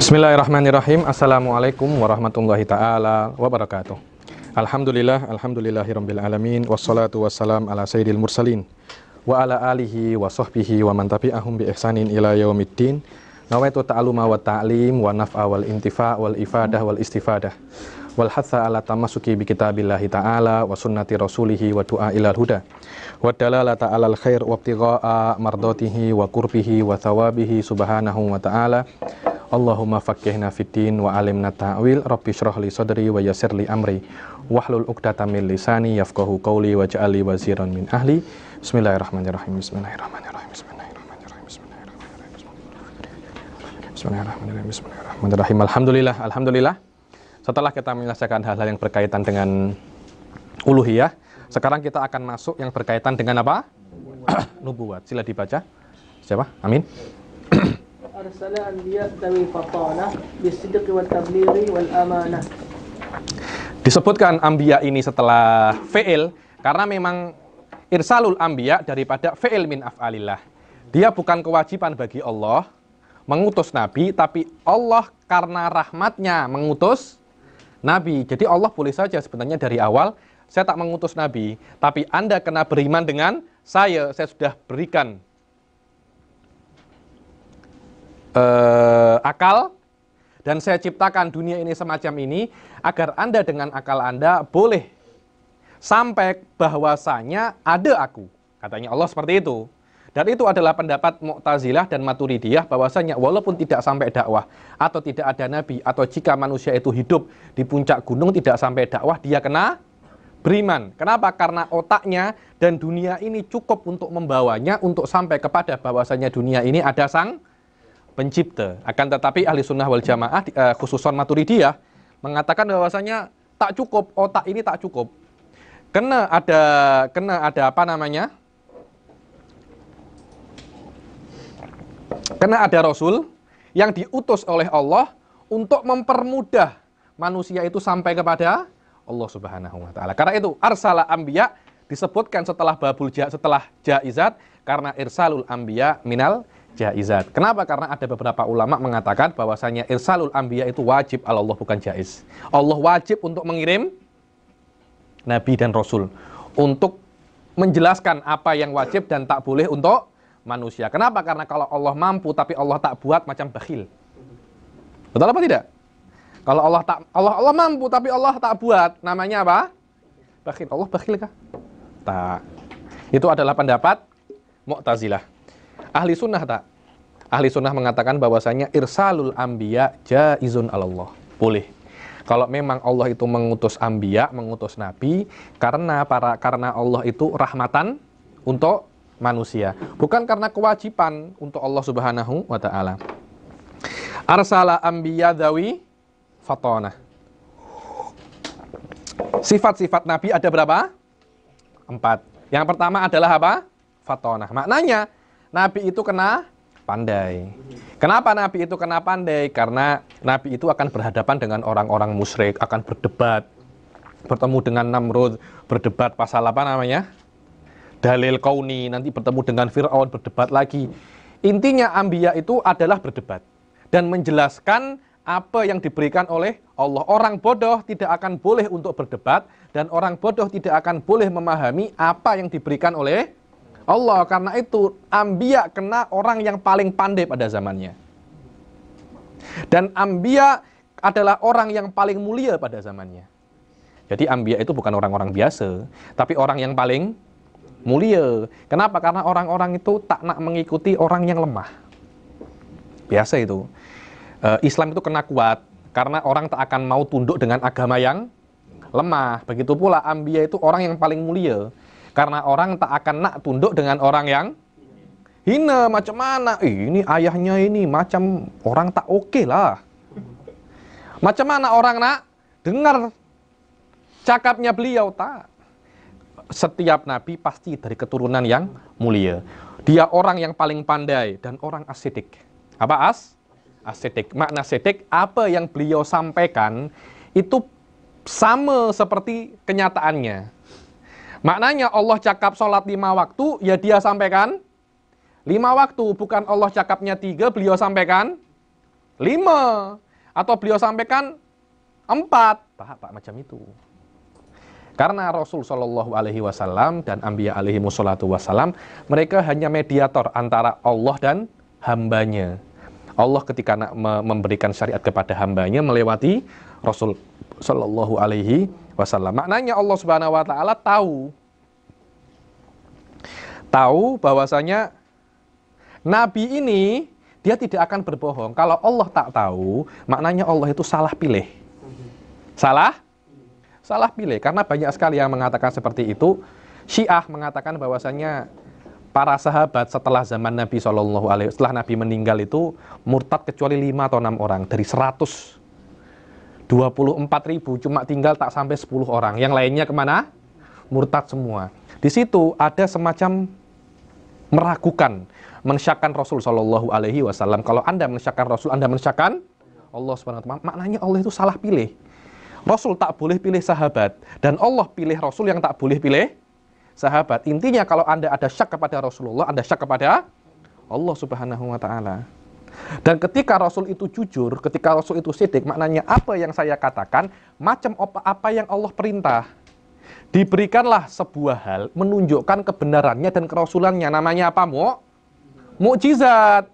Bismillahirrahmanirrahim. Assalamualaikum warahmatullahi taala wabarakatuh. Alhamdulillah, alhamdulillahirabbil alamin wassalatu wassalam ala sayyidil mursalin wa ala alihi wa sahbihi wa man tabi'ahum bi ihsanin ila yaumiddin. Nawaitu ta'aluma wa ta'lim wa naf'a wal intifa wal ifadah wal istifadah wal hatha ala tamasuki bi kitabillahi ta'ala wa sunnati rasulihi wa du'a ilal huda wa dalalata alal khair wa ibtigha'a mardatihi wa Kurbihi wa thawabihi subhanahu wa ta'ala Allahumma faqihna fiddin wa alimna ta'wil rabbi syrah li sadri wa yassir li amri wahlul uqdatam min lisani yafqahu qawli wa ja'ali waziran min ahli bismillahirrahmanirrahim bismillahirrahmanirrahim bismillahirrahmanirrahim bismillahirrahmanirrahim bismillahirrahmanirrahim bismillahirrahmanirrahim alhamdulillah alhamdulillah setelah kita menyelesaikan hal-hal yang berkaitan dengan uluhiyah sekarang kita akan masuk yang berkaitan dengan apa? Nubuat. Sila dibaca. Siapa? Amin. Disebutkan ambia ini setelah fi'il karena memang irsalul ambia daripada fi'il min af'alillah. Dia bukan kewajiban bagi Allah mengutus nabi, tapi Allah karena rahmatnya mengutus nabi. Jadi Allah boleh saja sebenarnya dari awal saya tak mengutus nabi, tapi Anda kena beriman dengan saya, saya sudah berikan uh, akal dan saya ciptakan dunia ini semacam ini agar Anda dengan akal Anda boleh sampai bahwasanya ada aku. Katanya Allah seperti itu. Dan itu adalah pendapat Mu'tazilah dan Maturidiyah bahwasanya walaupun tidak sampai dakwah atau tidak ada nabi atau jika manusia itu hidup di puncak gunung tidak sampai dakwah dia kena beriman. Kenapa? Karena otaknya dan dunia ini cukup untuk membawanya untuk sampai kepada bahwasanya dunia ini ada sang pencipta. Akan tetapi ahli sunnah wal jamaah eh, khususon maturidiyah mengatakan bahwasanya tak cukup otak ini tak cukup. Kena ada kena ada apa namanya? Kena ada rasul yang diutus oleh Allah untuk mempermudah manusia itu sampai kepada Allah Subhanahu wa taala. Karena itu arsala anbiya disebutkan setelah babul ja, setelah jaizat karena irsalul anbiya minal jaizat. Kenapa? Karena ada beberapa ulama mengatakan bahwasanya irsalul anbiya itu wajib ala Allah bukan jaiz. Allah wajib untuk mengirim nabi dan rasul untuk menjelaskan apa yang wajib dan tak boleh untuk manusia. Kenapa? Karena kalau Allah mampu tapi Allah tak buat macam bakhil. Betul apa tidak? Kalau Allah tak Allah Allah mampu tapi Allah tak buat, namanya apa? Bakhil. Allah bakhil kah? Tak. Itu adalah pendapat Mu'tazilah. Ahli sunnah tak? Ahli sunnah mengatakan bahwasanya irsalul anbiya jaizun Allah. Boleh. Kalau memang Allah itu mengutus anbiya, mengutus nabi karena para karena Allah itu rahmatan untuk manusia, bukan karena kewajiban untuk Allah Subhanahu wa taala. Arsala anbiya dawi fatonah. Sifat-sifat Nabi ada berapa? Empat. Yang pertama adalah apa? Fatonah. Maknanya, Nabi itu kena pandai. Kenapa Nabi itu kena pandai? Karena Nabi itu akan berhadapan dengan orang-orang musyrik, akan berdebat, bertemu dengan Namrud, berdebat pasal apa namanya? Dalil kauni, nanti bertemu dengan Fir'aun, berdebat lagi. Intinya ambiya itu adalah berdebat dan menjelaskan apa yang diberikan oleh Allah. Orang bodoh tidak akan boleh untuk berdebat dan orang bodoh tidak akan boleh memahami apa yang diberikan oleh Allah. Karena itu ambia kena orang yang paling pandai pada zamannya. Dan ambia adalah orang yang paling mulia pada zamannya. Jadi ambia itu bukan orang-orang biasa, tapi orang yang paling mulia. Kenapa? Karena orang-orang itu tak nak mengikuti orang yang lemah. Biasa itu. Eh, Islam itu kena kuat karena orang tak akan mau tunduk dengan agama yang lemah. Begitu pula ambia itu orang yang paling mulia karena orang tak akan nak tunduk dengan orang yang hina macam mana ini ayahnya ini macam orang tak oke okay lah macam mana orang nak dengar cakapnya beliau tak setiap nabi pasti dari keturunan yang mulia dia orang yang paling pandai dan orang asidik apa as asetik. Makna asetik, apa yang beliau sampaikan itu sama seperti kenyataannya. Maknanya Allah cakap sholat lima waktu, ya dia sampaikan lima waktu. Bukan Allah cakapnya tiga, beliau sampaikan lima. Atau beliau sampaikan empat. Pak, pak macam itu. Karena Rasul Shallallahu Alaihi Wasallam dan Ambiya Alaihi Wasallam, mereka hanya mediator antara Allah dan hambanya. Allah ketika memberikan syariat kepada hambanya melewati Rasul Shallallahu Alaihi Wasallam. Maknanya Allah Subhanahu Wa Taala tahu, tahu bahwasanya Nabi ini dia tidak akan berbohong. Kalau Allah tak tahu, maknanya Allah itu salah pilih. Salah? Salah pilih. Karena banyak sekali yang mengatakan seperti itu. Syiah mengatakan bahwasanya para sahabat setelah zaman Nabi Shallallahu Alaihi setelah Nabi meninggal itu murtad kecuali lima atau enam orang dari seratus dua puluh empat ribu cuma tinggal tak sampai sepuluh orang yang lainnya kemana murtad semua di situ ada semacam meragukan mensyakan Rasul Shallallahu Alaihi Wasallam kalau anda mensyakan Rasul anda mensyakan Allah swt maknanya Allah itu salah pilih Rasul tak boleh pilih sahabat dan Allah pilih Rasul yang tak boleh pilih sahabat. Intinya kalau Anda ada syak kepada Rasulullah, Anda syak kepada Allah Subhanahu wa taala. Dan ketika Rasul itu jujur, ketika Rasul itu sidik, maknanya apa yang saya katakan, macam apa yang Allah perintah. Diberikanlah sebuah hal menunjukkan kebenarannya dan kerasulannya. Namanya apa, Mu? Mukjizat.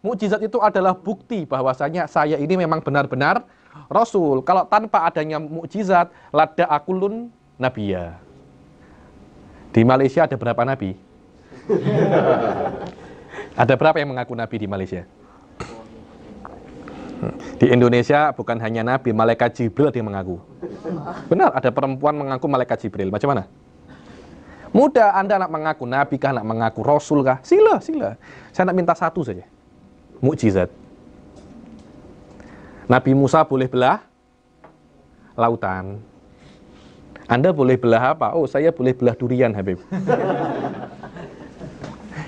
Mukjizat itu adalah bukti bahwasanya saya ini memang benar-benar Rasul. Kalau tanpa adanya mukjizat, lada akulun nabiya di Malaysia ada berapa nabi? ada berapa yang mengaku nabi di Malaysia? Di Indonesia bukan hanya nabi, malaikat Jibril ada yang mengaku. Benar, ada perempuan mengaku malaikat Jibril. Macam mana? Mudah Anda nak mengaku nabi kah, nak mengaku rasul kah? Sila, sila. Saya nak minta satu saja. Mukjizat. Nabi Musa boleh belah lautan. Anda boleh belah apa? Oh, saya boleh belah durian, Habib.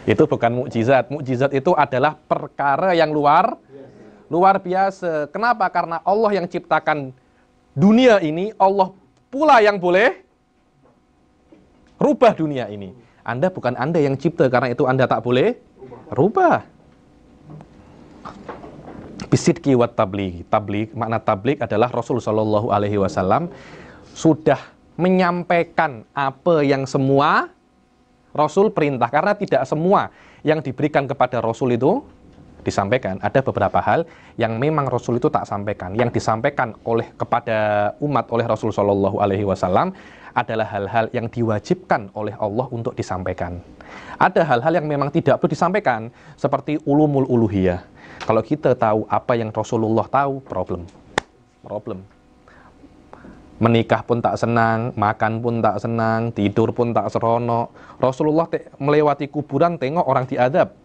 itu bukan mukjizat. Mukjizat itu adalah perkara yang luar luar biasa. Kenapa? Karena Allah yang ciptakan dunia ini, Allah pula yang boleh rubah dunia ini. Anda bukan Anda yang cipta karena itu Anda tak boleh rubah. Bisidki wat tablik. Tablik. makna tablik adalah Rasul Shallallahu alaihi wasallam sudah menyampaikan apa yang semua Rasul perintah. Karena tidak semua yang diberikan kepada Rasul itu disampaikan. Ada beberapa hal yang memang Rasul itu tak sampaikan. Yang disampaikan oleh kepada umat oleh Rasul Shallallahu Alaihi Wasallam adalah hal-hal yang diwajibkan oleh Allah untuk disampaikan. Ada hal-hal yang memang tidak perlu disampaikan, seperti ulumul uluhiyah. Kalau kita tahu apa yang Rasulullah tahu, problem. Problem menikah pun tak senang, makan pun tak senang, tidur pun tak serono. Rasulullah melewati kuburan tengok orang diadab.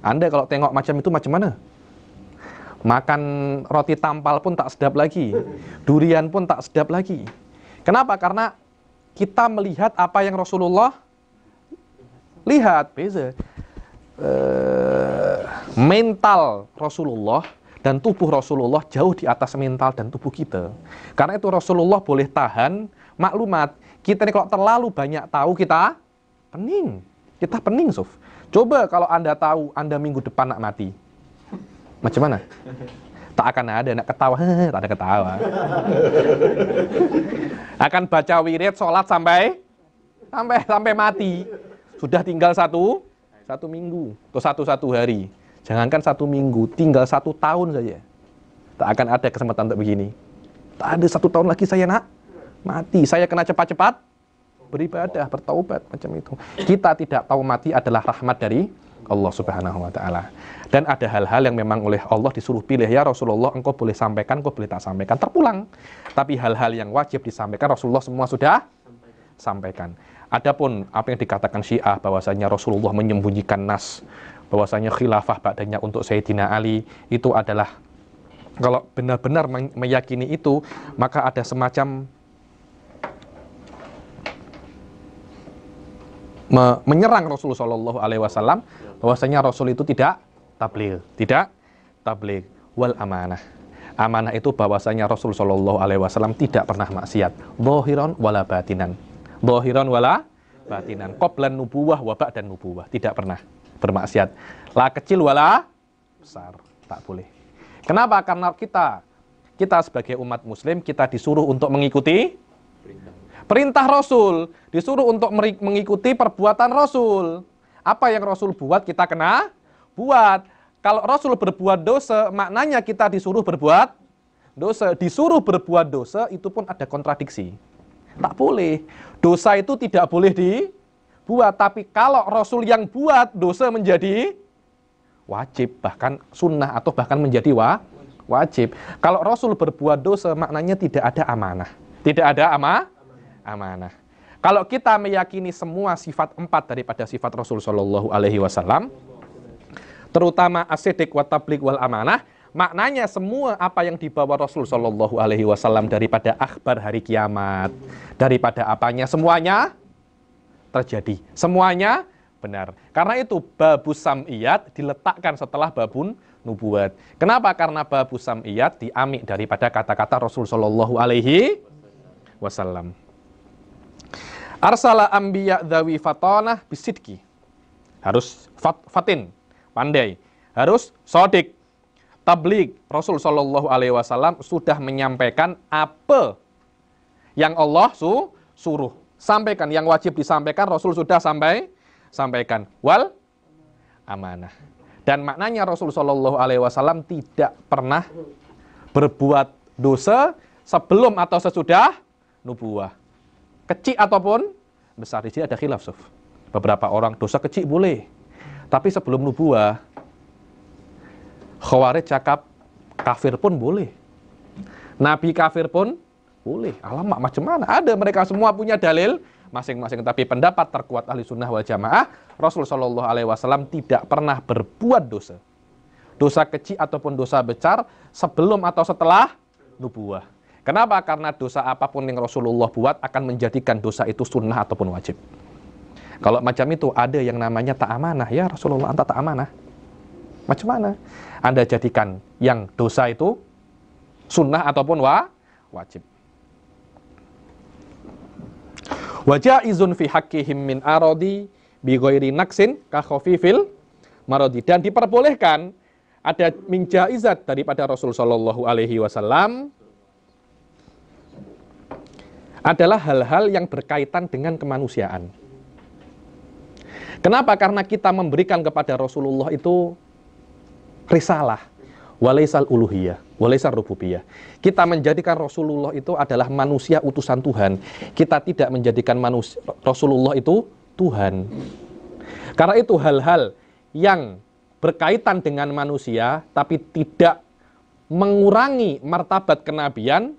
Anda kalau tengok macam itu macam mana? Makan roti tampal pun tak sedap lagi, durian pun tak sedap lagi. Kenapa? Karena kita melihat apa yang Rasulullah lihat beza. Uh, mental Rasulullah dan tubuh Rasulullah jauh di atas mental dan tubuh kita. Karena itu Rasulullah boleh tahan maklumat. Kita ini kalau terlalu banyak tahu kita pening. Kita pening, suf. Coba kalau Anda tahu Anda minggu depan nak mati. Macam mana? Tak akan ada nak ketawa, tak ada ketawa. akan baca wirid, sholat sampai sampai sampai mati. Sudah tinggal satu satu minggu atau satu satu hari. Jangankan satu minggu, tinggal satu tahun saja. Tak akan ada kesempatan untuk begini. Tak ada satu tahun lagi saya nak mati. Saya kena cepat-cepat beribadah, bertaubat macam itu. Kita tidak tahu mati adalah rahmat dari Allah Subhanahu wa taala. Dan ada hal-hal yang memang oleh Allah disuruh pilih ya Rasulullah engkau boleh sampaikan, engkau boleh tak sampaikan, terpulang. Tapi hal-hal yang wajib disampaikan Rasulullah semua sudah sampaikan. Adapun apa yang dikatakan Syiah bahwasanya Rasulullah menyembunyikan nas, bahwasanya khilafah badannya untuk Sayyidina Ali itu adalah kalau benar-benar meyakini itu maka ada semacam me menyerang Rasul Shallallahu Alaihi Wasallam bahwasanya Rasul itu tidak tabligh, tidak tabligh wal amanah. Amanah itu bahwasanya Rasul Shallallahu Alaihi Wasallam tidak pernah maksiat. Bohiron wala batinan, bohiron wala batinan. Koplan nubuah wabak dan nubuah tidak pernah bermaksiat. La kecil wala besar, tak boleh. Kenapa? Karena kita kita sebagai umat muslim kita disuruh untuk mengikuti perintah, perintah Rasul, disuruh untuk mengikuti perbuatan Rasul. Apa yang Rasul buat kita kena buat. Kalau Rasul berbuat dosa, maknanya kita disuruh berbuat dosa. Disuruh berbuat dosa itu pun ada kontradiksi. Tak boleh. Dosa itu tidak boleh di buat, tapi kalau Rasul yang buat, dosa menjadi wajib, bahkan sunnah atau bahkan menjadi wa, wajib. Kalau Rasul berbuat dosa, maknanya tidak ada amanah. Tidak ada ama? amanah. Kalau kita meyakini semua sifat empat daripada sifat Rasul Shallallahu Alaihi Wasallam, terutama asidik wa wal amanah, maknanya semua apa yang dibawa Rasul Shallallahu Alaihi Wasallam daripada akhbar hari kiamat, daripada apanya semuanya terjadi. Semuanya benar. Karena itu babu sam'iyat diletakkan setelah babun nubuat. Kenapa? Karena babu sam'iyat diamik daripada kata-kata Rasul Shallallahu alaihi wasallam. Arsala ambiya dzawi fatonah bisidki. Harus fat, fatin, pandai. Harus sodik. Tablik Rasul Shallallahu alaihi wasallam sudah menyampaikan apa yang Allah su, suruh sampaikan yang wajib disampaikan Rasul sudah sampai sampaikan wal amanah dan maknanya Rasul Shallallahu Alaihi Wasallam tidak pernah berbuat dosa sebelum atau sesudah nubuah kecil ataupun besar di sini ada khilaf suf. beberapa orang dosa kecil boleh tapi sebelum nubuah khawarij cakap kafir pun boleh nabi kafir pun boleh. Alamak, macam mana? Ada mereka semua punya dalil masing-masing. Tapi pendapat terkuat ahli sunnah wal jamaah, Rasul saw tidak pernah berbuat dosa. Dosa kecil ataupun dosa besar sebelum atau setelah nubuah. Kenapa? Karena dosa apapun yang Rasulullah buat akan menjadikan dosa itu sunnah ataupun wajib. Kalau macam itu ada yang namanya tak amanah ya Rasulullah anta tak amanah. Macam mana? Anda jadikan yang dosa itu sunnah ataupun wa wajib. Wajah izun fi haqqihim min aradi bi ghairi naksin ka khafifil maradi. Dan diperbolehkan ada min jaizat daripada Rasul sallallahu alaihi wasallam adalah hal-hal yang berkaitan dengan kemanusiaan. Kenapa? Karena kita memberikan kepada Rasulullah itu risalah, walaisal uluhiyah, walaisal rububiyah. Kita menjadikan Rasulullah itu adalah manusia utusan Tuhan. Kita tidak menjadikan manusia, Rasulullah itu Tuhan. Karena itu hal-hal yang berkaitan dengan manusia tapi tidak mengurangi martabat kenabian,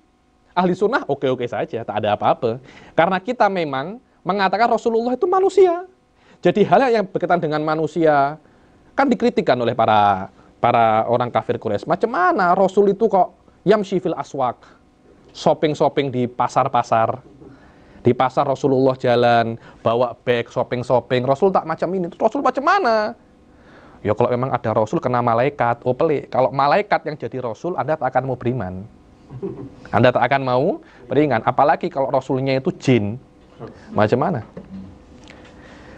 ahli sunnah oke-oke saja, tak ada apa-apa. Karena kita memang mengatakan Rasulullah itu manusia. Jadi hal yang berkaitan dengan manusia kan dikritikan oleh para para orang kafir Quraisy. Macam mana Rasul itu kok yang fil aswak, shopping-shopping di pasar-pasar. Di pasar Rasulullah jalan, bawa bag, shopping-shopping. Rasul tak macam ini. Rasul macam mana? Ya kalau memang ada Rasul kena malaikat, oh pelik. Kalau malaikat yang jadi Rasul, Anda tak akan mau beriman. Anda tak akan mau beriman. Apalagi kalau Rasulnya itu jin. Macam mana?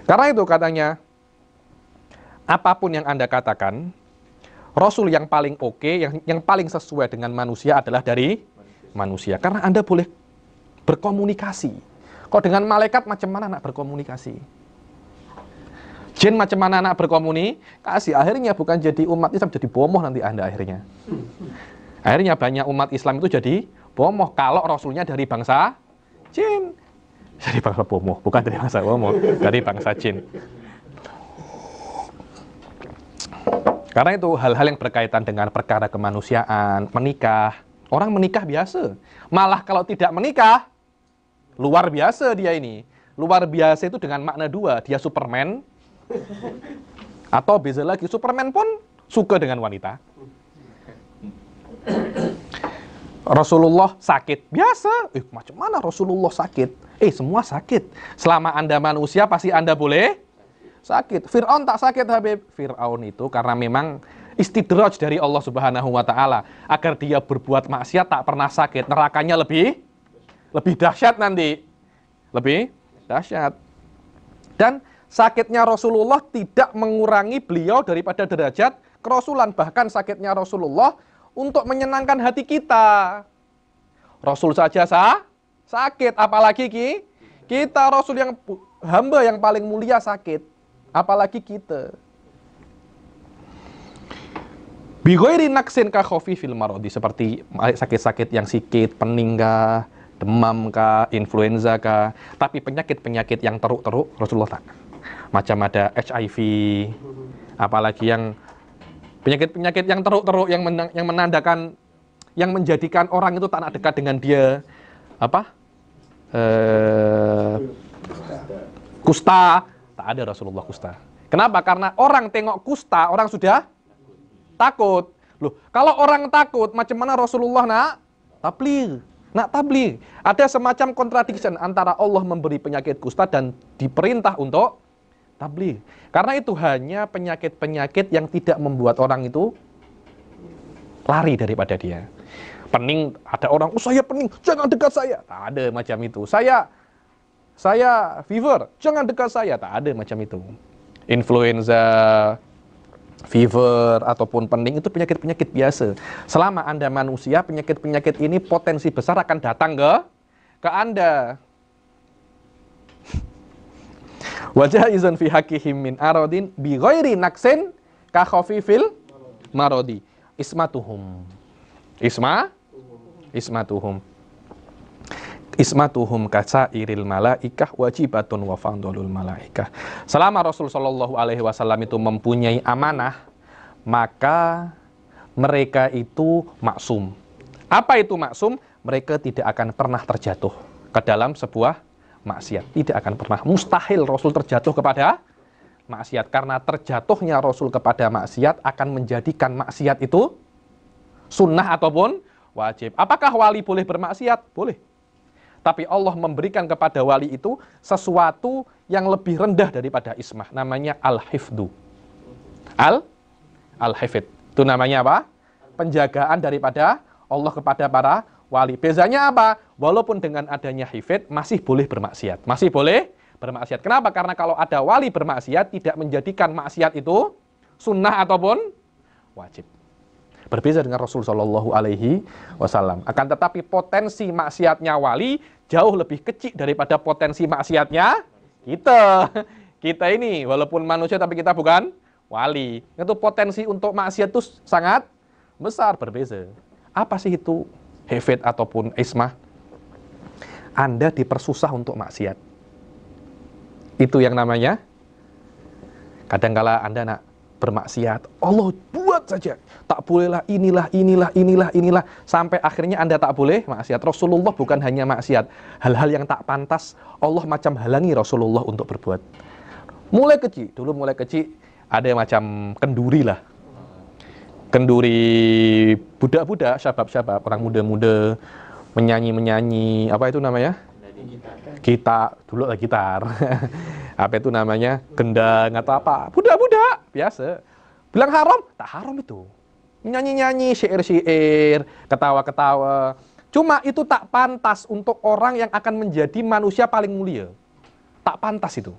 Karena itu katanya, apapun yang Anda katakan, Rasul yang paling oke, okay, yang yang paling sesuai dengan manusia adalah dari manusia. Karena Anda boleh berkomunikasi. Kok dengan malaikat macam mana nak berkomunikasi? Jin macam mana nak berkomunikasi? Akhirnya bukan jadi umat Islam jadi bomoh nanti Anda akhirnya. Akhirnya banyak umat Islam itu jadi bomoh kalau rasulnya dari bangsa jin. Dari bangsa bomoh, bukan dari bangsa bomoh, dari bangsa jin. Karena itu hal-hal yang berkaitan dengan perkara kemanusiaan, menikah, orang menikah biasa. Malah kalau tidak menikah, luar biasa dia ini. Luar biasa itu dengan makna dua, dia Superman. Atau bisa lagi, Superman pun suka dengan wanita. Rasulullah sakit, biasa. Eh, macam mana Rasulullah sakit? Eh, semua sakit. Selama Anda manusia, pasti Anda boleh sakit. Fir'aun tak sakit Habib. Fir'aun itu karena memang istidroj dari Allah Subhanahu wa taala agar dia berbuat maksiat tak pernah sakit, nerakanya lebih lebih dahsyat nanti. Lebih dahsyat. Dan sakitnya Rasulullah tidak mengurangi beliau daripada derajat kerasulan, bahkan sakitnya Rasulullah untuk menyenangkan hati kita. Rasul saja sah, sakit, apalagi ki, kita Rasul yang hamba yang paling mulia sakit apalagi kita. Bigoiri naksin kofi film marodi seperti sakit-sakit yang sikit, pening kah, demam kah, influenza kah, tapi penyakit-penyakit yang teruk-teruk Rasulullah tak. Macam ada HIV, apalagi yang penyakit-penyakit yang teruk-teruk yang men yang menandakan yang menjadikan orang itu tak nak dekat dengan dia apa? Eh, kusta tak ada Rasulullah kusta. Kenapa? Karena orang tengok kusta, orang sudah takut. Loh, kalau orang takut, macam mana Rasulullah nak tabligh? Nak tabligh. Ada semacam kontradiksi antara Allah memberi penyakit kusta dan diperintah untuk tabligh. Karena itu hanya penyakit-penyakit yang tidak membuat orang itu lari daripada dia. Pening, ada orang, oh saya pening, jangan dekat saya. Tak ada macam itu. Saya saya fever, jangan dekat saya. Tak ada macam itu. Influenza, fever ataupun pening itu penyakit-penyakit biasa. Selama Anda manusia, penyakit-penyakit ini potensi besar akan datang ke ke Anda. Wajah izan fi hakihim min arodin bi ghairi naksin ka khafifil marodi. Ismatuhum. Isma? Ismatuhum ismatuhum kasairil malaikah wajibatun wa fadlul malaikah. Selama Rasul Shallallahu alaihi wasallam itu mempunyai amanah, maka mereka itu maksum. Apa itu maksum? Mereka tidak akan pernah terjatuh ke dalam sebuah maksiat. Tidak akan pernah mustahil Rasul terjatuh kepada maksiat karena terjatuhnya Rasul kepada maksiat akan menjadikan maksiat itu sunnah ataupun wajib. Apakah wali boleh bermaksiat? Boleh tapi Allah memberikan kepada wali itu sesuatu yang lebih rendah daripada ismah. Namanya al-hifdu. Al? Al-hifid. Itu namanya apa? Penjagaan daripada Allah kepada para wali. Bezanya apa? Walaupun dengan adanya hifid, masih boleh bermaksiat. Masih boleh bermaksiat. Kenapa? Karena kalau ada wali bermaksiat, tidak menjadikan maksiat itu sunnah ataupun wajib. Berbeda dengan Rasul Shallallahu Alaihi Wasallam. Akan tetapi potensi maksiatnya wali jauh lebih kecil daripada potensi maksiatnya kita. Kita ini walaupun manusia tapi kita bukan wali. Itu potensi untuk maksiat itu sangat besar berbeza. Apa sih itu hefet ataupun ismah? Anda dipersusah untuk maksiat. Itu yang namanya kadangkala Anda nak bermaksiat. Allah buat saja. Tak bolehlah inilah, inilah, inilah, inilah. Sampai akhirnya Anda tak boleh maksiat. Rasulullah bukan hanya maksiat. Hal-hal yang tak pantas, Allah macam halangi Rasulullah untuk berbuat. Mulai kecil, dulu mulai kecil, ada yang macam kenduri lah. Kenduri budak-budak, syabab-syabab, orang muda-muda, menyanyi-menyanyi, apa itu namanya? Kita, dulu lah gitar. apa itu namanya? Gendang atau apa. Budak-budak biasa. Bilang haram, tak haram itu. Nyanyi-nyanyi, syair-syair, ketawa-ketawa. Cuma itu tak pantas untuk orang yang akan menjadi manusia paling mulia. Tak pantas itu.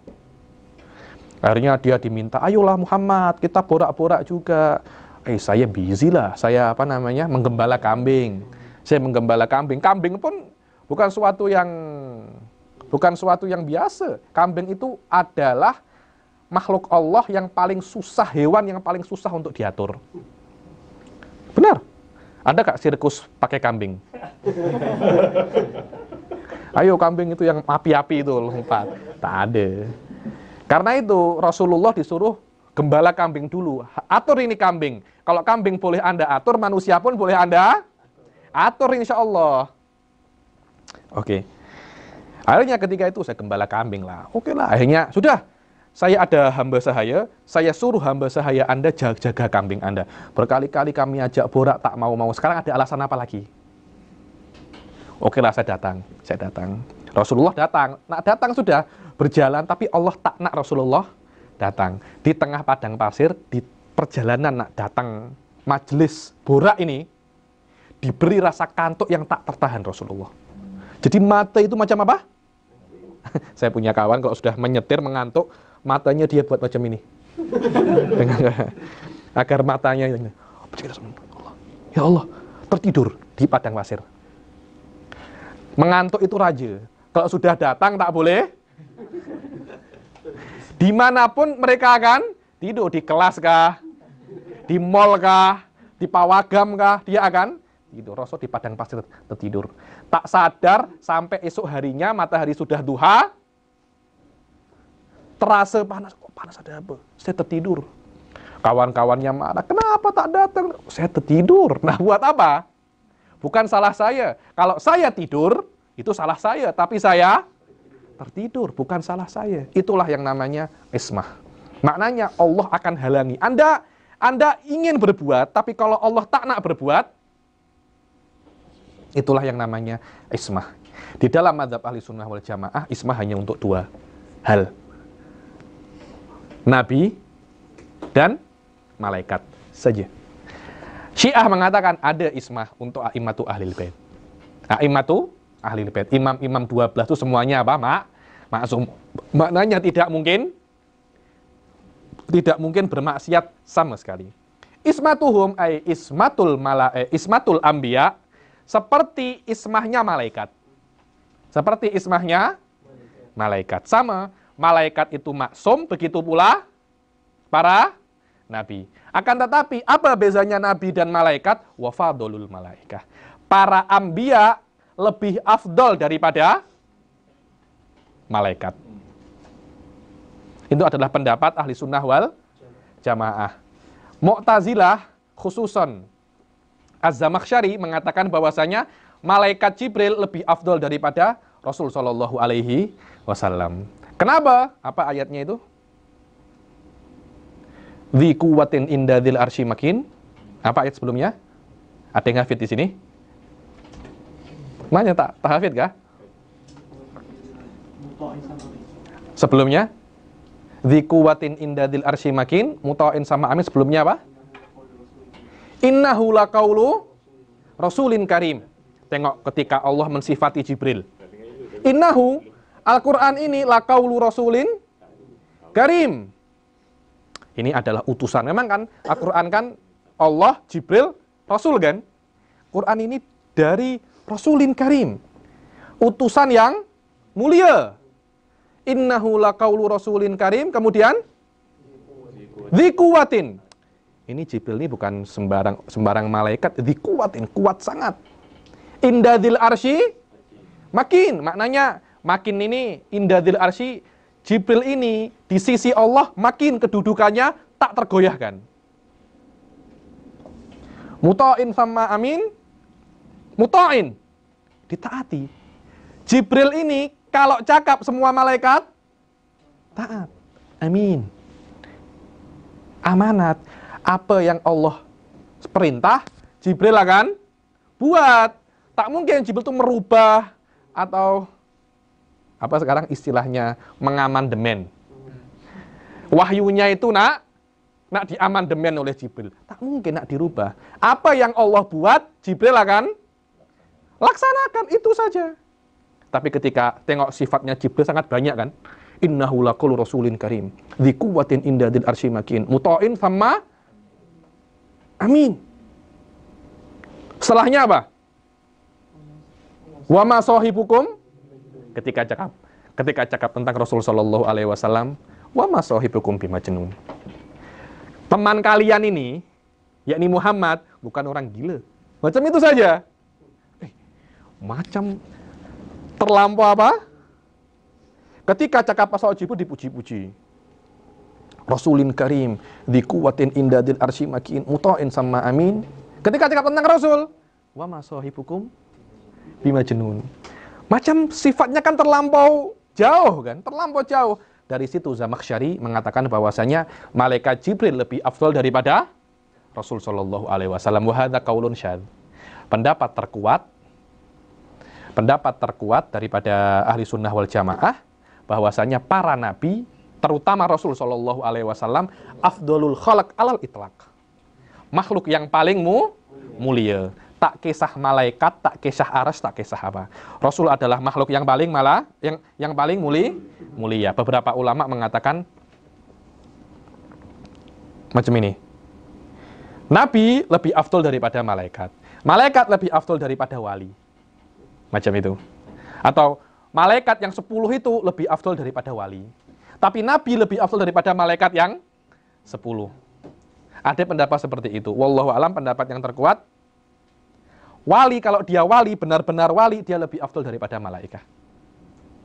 Akhirnya dia diminta, ayolah Muhammad, kita borak-borak juga. Eh, saya busy lah, saya apa namanya, menggembala kambing. Saya menggembala kambing. Kambing pun bukan suatu yang bukan suatu yang biasa. Kambing itu adalah makhluk Allah yang paling susah, hewan yang paling susah untuk diatur. Benar. Ada kak sirkus pakai kambing? Ayo kambing itu yang api-api itu lompat. Tak ada. Karena itu Rasulullah disuruh gembala kambing dulu. Atur ini kambing. Kalau kambing boleh Anda atur, manusia pun boleh Anda atur insya Allah. Oke. Akhirnya ketika itu saya gembala kambing lah. Oke lah, akhirnya sudah saya ada hamba sahaya, saya suruh hamba sahaya Anda jaga, jaga kambing Anda. Berkali-kali kami ajak borak, tak mau-mau. Sekarang ada alasan apa lagi? Oke lah, saya datang. Saya datang. Rasulullah datang. Nak datang sudah, berjalan, tapi Allah tak nak Rasulullah datang. Di tengah padang pasir, di perjalanan nak datang majelis borak ini, diberi rasa kantuk yang tak tertahan Rasulullah. Jadi mata itu macam apa? saya punya kawan kalau sudah menyetir, mengantuk, matanya dia buat macam ini. Ya. agar matanya Ya Allah, tertidur di padang pasir. Mengantuk itu raja. Kalau sudah datang tak boleh. Dimanapun mereka akan tidur di kelas kah, di mall kah, di pawagam kah, dia akan tidur. Rasul di padang pasir tertidur. Tak sadar sampai esok harinya matahari sudah duha, terasa panas. Kok panas ada apa? Saya tertidur. Kawan-kawannya marah. Kenapa tak datang? Saya tertidur. Nah, buat apa? Bukan salah saya. Kalau saya tidur, itu salah saya. Tapi saya tertidur. Bukan salah saya. Itulah yang namanya ismah. Maknanya Allah akan halangi. Anda anda ingin berbuat, tapi kalau Allah tak nak berbuat, itulah yang namanya ismah. Di dalam madhab ahli sunnah wal jamaah, ismah hanya untuk dua hal nabi, dan malaikat saja. Syiah mengatakan ada ismah untuk a'immatu ahli bait. A'immatu ahli bait. Imam-imam 12 itu semuanya apa, Mak? Maksum. Maknanya tidak mungkin tidak mungkin bermaksiat sama sekali. Ismatuhum ai ismatul mala eh, ismatul ambia seperti ismahnya malaikat. Seperti ismahnya malaikat. Sama malaikat itu maksum, begitu pula para nabi. Akan tetapi, apa bezanya nabi dan malaikat? Wafadolul malaikah. Para ambia lebih afdol daripada malaikat. Itu adalah pendapat ahli sunnah wal jamaah. Mu'tazilah khususon. Az-Zamakhsyari mengatakan bahwasanya malaikat Jibril lebih afdol daripada Rasul Shallallahu alaihi wasallam. Kenapa? Apa ayatnya itu? Di kuwatin inda dil arsy makin. Apa ayat sebelumnya? Ada yang hafid di sini? Mana tak? Tak hafid kah? Sebelumnya? Di kuwatin inda dil arsy makin. Muta'in sama amin. Sebelumnya apa? Innahu laqaulu rasulin karim. Tengok ketika Allah mensifati Jibril. Innahu Al-Quran ini lakaulu rasulin karim. Ini adalah utusan. Memang kan Al-Quran kan Allah, Jibril, Rasul kan? Quran ini dari Rasulin Karim. Utusan yang mulia. Innahu lakaulu Rasulin Karim. Kemudian? Zikuwatin. Ini Jibril ini bukan sembarang sembarang malaikat. Zikuwatin, kuat sangat. Indadil arsyi. Makin, maknanya makin ini indadil arsy Jibril ini di sisi Allah makin kedudukannya tak tergoyahkan. Muta'in sama amin, muta'in, ditaati. Jibril ini kalau cakap semua malaikat, taat, amin. Amanat, apa yang Allah perintah, Jibril akan buat. Tak mungkin Jibril itu merubah atau apa sekarang istilahnya mengamandemen. Wahyunya itu nak nak diamandemen oleh Jibril. Tak mungkin nak dirubah. Apa yang Allah buat, Jibril akan laksanakan itu saja. Tapi ketika tengok sifatnya Jibril sangat banyak kan. Innahu laqulu rasulin karim. Dzi indah inda dil arsy makin. Muta'in sama amin. Setelahnya apa? Wa ma sahibukum ketika cakap ketika cakap tentang Rasul Shallallahu Alaihi Wasallam, wa masohibukum jenun Teman kalian ini, yakni Muhammad, bukan orang gila. Macam itu saja. Eh, macam terlampau apa? Ketika cakap pasal jibu dipuji-puji. Rasulin karim, dikuatin indadil arsi makin mutoin sama amin. Ketika cakap tentang Rasul, wa masohibukum jenun Macam sifatnya kan terlampau jauh kan, terlampau jauh. Dari situ Zamakhsyari mengatakan bahwasanya malaikat Jibril lebih afdol daripada Rasul Shallallahu alaihi wasallam. Wahada kaulun syad. Pendapat terkuat pendapat terkuat daripada ahli sunnah wal jamaah bahwasanya para nabi terutama Rasul Shallallahu alaihi wasallam afdolul khalq alal itlaq. Makhluk yang paling mu mulia tak kisah malaikat, tak kisah aras, tak kisah apa. Rasul adalah makhluk yang paling malah yang yang paling muli mulia. Beberapa ulama mengatakan macam ini. Nabi lebih aftul daripada malaikat. Malaikat lebih aftul daripada wali. Macam itu. Atau malaikat yang sepuluh itu lebih aftul daripada wali. Tapi Nabi lebih aftul daripada malaikat yang sepuluh. Ada pendapat seperti itu. Wallahu alam pendapat yang terkuat Wali kalau dia wali, benar-benar wali, dia lebih afdol daripada malaikat.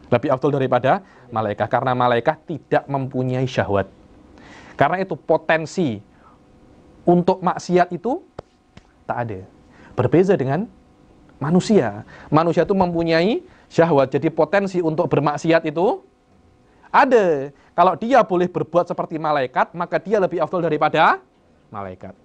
Lebih afdol daripada malaikat karena malaikat tidak mempunyai syahwat. Karena itu potensi untuk maksiat itu tak ada. Berbeza dengan manusia. Manusia itu mempunyai syahwat. Jadi potensi untuk bermaksiat itu ada. Kalau dia boleh berbuat seperti malaikat, maka dia lebih afdol daripada malaikat.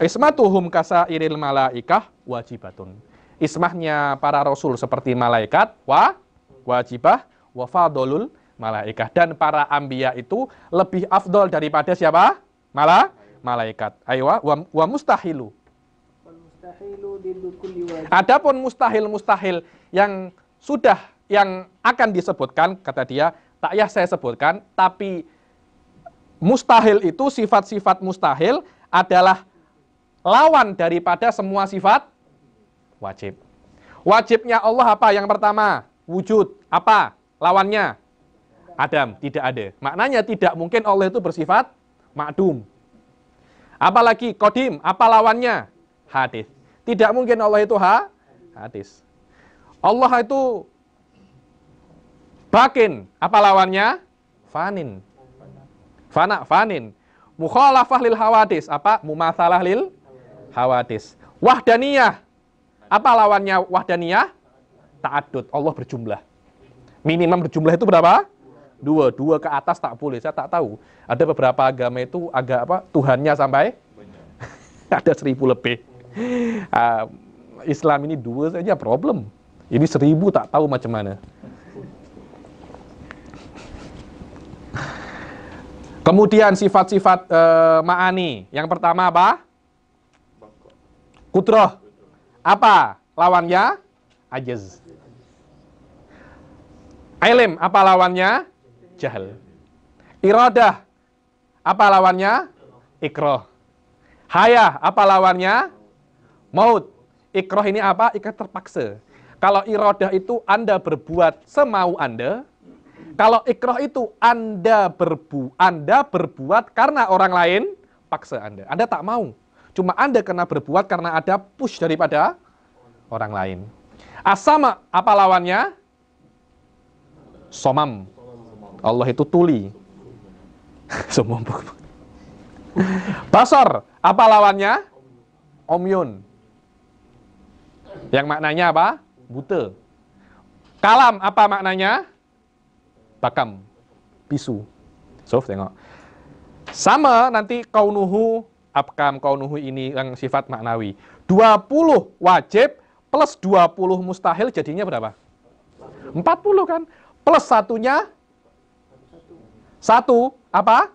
Ismatuhum iril malaikah wajibatun. Ismahnya para rasul seperti malaikat wa wajibah wa fadolul malaikah dan para ambia itu lebih afdol daripada siapa? Mala malaikat. Aywa wa, wa mustahilu. Adapun mustahil mustahil yang sudah yang akan disebutkan kata dia tak ya saya sebutkan tapi mustahil itu sifat-sifat mustahil adalah lawan daripada semua sifat wajib. Wajibnya Allah apa? Yang pertama, wujud. Apa? Lawannya? Adam, tidak ada. Maknanya tidak mungkin Allah itu bersifat makdum. Apalagi kodim, apa lawannya? Hadis. Tidak mungkin Allah itu ha? hadis. Allah itu bakin, apa lawannya? Fanin. Fana, fanin. Mukhalafah lil hawadis, apa? Mumathalah lil hawadis. Wahdaniyah. Apa lawannya wahdaniyah? Ta'adud. Allah berjumlah. Minimum berjumlah itu berapa? Dua. Dua ke atas tak boleh. Saya tak tahu. Ada beberapa agama itu agak apa? Tuhannya sampai? ada seribu lebih. Uh, Islam ini dua saja problem. Ini seribu tak tahu macam mana. Kemudian sifat-sifat uh, ma'ani. Yang pertama apa? Kutroh. Apa lawannya? Ajaz. Ilm, apa lawannya? Jahal. Iradah, apa lawannya? Ikroh. Hayah, apa lawannya? Maut. Ikroh ini apa? Ikroh terpaksa. Kalau irodah itu Anda berbuat semau Anda, kalau ikroh itu Anda berbu Anda berbuat karena orang lain paksa Anda. Anda tak mau. Cuma Anda kena berbuat karena ada push daripada orang lain. Asama, apa lawannya? Somam. Allah itu tuli. Somam. basor apa lawannya? Omyun. Yang maknanya apa? Buta. Kalam, apa maknanya? Bakam. Pisu. Sof, tengok. Sama nanti kaunuhu abkam kaunuhu ini yang sifat maknawi. 20 wajib plus 20 mustahil jadinya berapa? 40 kan? Plus satunya satu apa?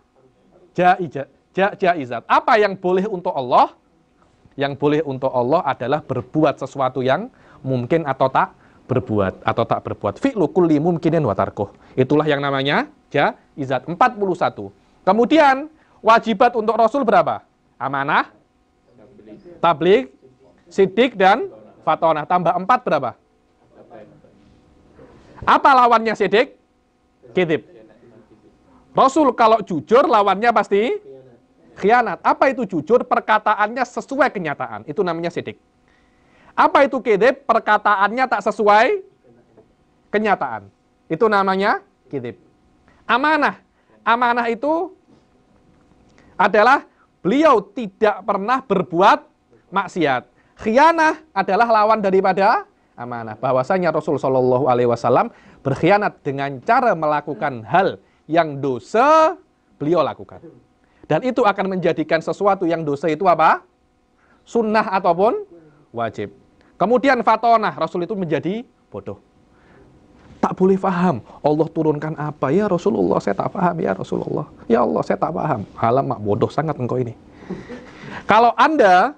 Jaizat. Ja, jaizat. Apa yang boleh untuk Allah? Yang boleh untuk Allah adalah berbuat sesuatu yang mungkin atau tak berbuat atau tak berbuat. Fi'lu kulli mumkinin watarkuh. Itulah yang namanya jaizat 41. Kemudian wajibat untuk Rasul berapa? amanah, tablik, sidik, dan fatonah. Tambah empat berapa? Apa lawannya sidik? Kitib. Rasul kalau jujur lawannya pasti khianat. Apa itu jujur? Perkataannya sesuai kenyataan. Itu namanya sidik. Apa itu kitib? Perkataannya tak sesuai kenyataan. Itu namanya kitib. Amanah. Amanah itu adalah Beliau tidak pernah berbuat maksiat. Khianah adalah lawan daripada amanah. Bahwasanya Rasul Shallallahu Alaihi Wasallam berkhianat dengan cara melakukan hal yang dosa beliau lakukan. Dan itu akan menjadikan sesuatu yang dosa itu apa? Sunnah ataupun wajib. Kemudian fatonah Rasul itu menjadi bodoh tak boleh faham Allah turunkan apa? Ya Rasulullah, saya tak paham. Ya Rasulullah, ya Allah, saya tak paham. mak bodoh sangat engkau ini. Kalau Anda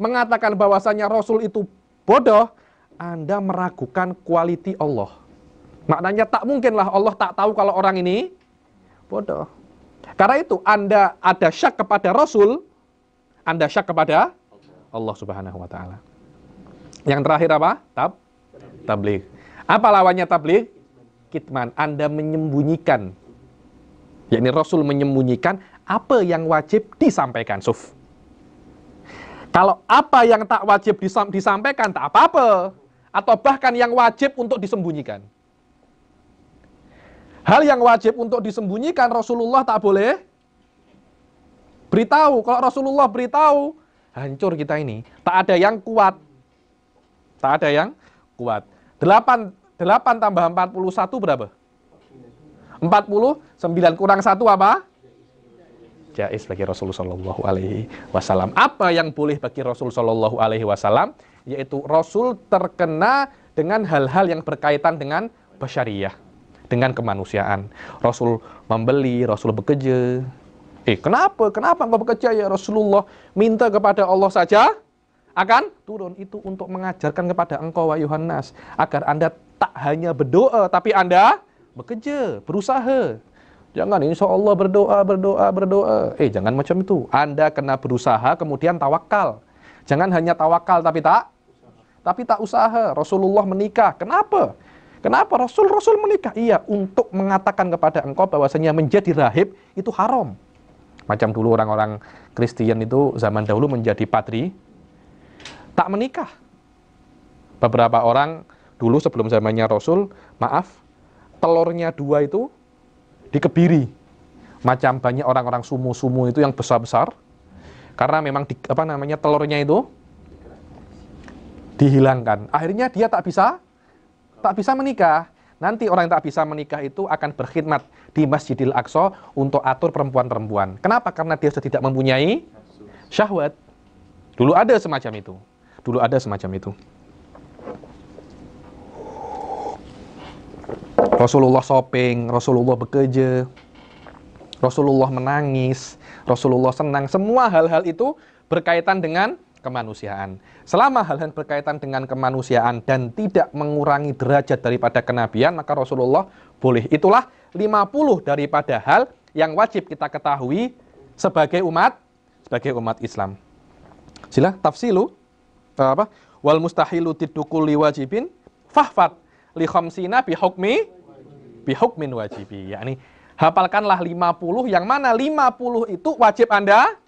mengatakan bahwasanya Rasul itu bodoh, Anda meragukan kualiti Allah. Maknanya tak mungkinlah Allah tak tahu kalau orang ini bodoh. Karena itu Anda ada syak kepada Rasul, Anda syak kepada Allah Subhanahu wa taala. Yang terakhir apa? Tab tabligh. Apa lawannya tabligh? Kitman. Anda menyembunyikan. Yakni Rasul menyembunyikan apa yang wajib disampaikan, Suf. Kalau apa yang tak wajib disampaikan, tak apa-apa. Atau bahkan yang wajib untuk disembunyikan. Hal yang wajib untuk disembunyikan, Rasulullah tak boleh beritahu. Kalau Rasulullah beritahu, hancur kita ini. Tak ada yang kuat. Tak ada yang kuat. Delapan 8 tambah 41 berapa? 49 kurang 1 apa? Jais bagi rasulullah Shallallahu Alaihi Wasallam. Apa yang boleh bagi Rasul Shallallahu Alaihi Wasallam? Yaitu Rasul terkena dengan hal-hal yang berkaitan dengan basyariah, dengan kemanusiaan. Rasul membeli, Rasul bekerja. Eh, kenapa? Kenapa engkau bekerja ya Rasulullah? Minta kepada Allah saja akan turun itu untuk mengajarkan kepada engkau wahai Yohanes agar Anda tak hanya berdoa tapi Anda bekerja, berusaha. Jangan insya Allah berdoa, berdoa, berdoa. Eh jangan macam itu. Anda kena berusaha kemudian tawakal. Jangan hanya tawakal tapi tak tapi tak usaha. Rasulullah menikah. Kenapa? Kenapa Rasul Rasul menikah? Iya, untuk mengatakan kepada engkau bahwasanya menjadi rahib itu haram. Macam dulu orang-orang Kristen itu zaman dahulu menjadi patri tak menikah. Beberapa orang dulu sebelum zamannya Rasul, maaf, telurnya dua itu dikebiri. Macam banyak orang-orang sumu-sumu itu yang besar-besar. Karena memang di, apa namanya telurnya itu dihilangkan. Akhirnya dia tak bisa tak bisa menikah. Nanti orang yang tak bisa menikah itu akan berkhidmat di Masjidil Aqsa untuk atur perempuan-perempuan. Kenapa? Karena dia sudah tidak mempunyai syahwat. Dulu ada semacam itu. Dulu ada semacam itu. Rasulullah shopping, Rasulullah bekerja, Rasulullah menangis, Rasulullah senang. Semua hal-hal itu berkaitan dengan kemanusiaan. Selama hal-hal berkaitan dengan kemanusiaan dan tidak mengurangi derajat daripada kenabian, maka Rasulullah boleh. Itulah 50 daripada hal yang wajib kita ketahui sebagai umat sebagai umat Islam. Sila tafsilu eh, apa? Wal mustahilu tidukuli wajibin fahfat li khamsina bi hukmin wajibi. Yakni hafalkanlah 50 yang mana 50 itu wajib Anda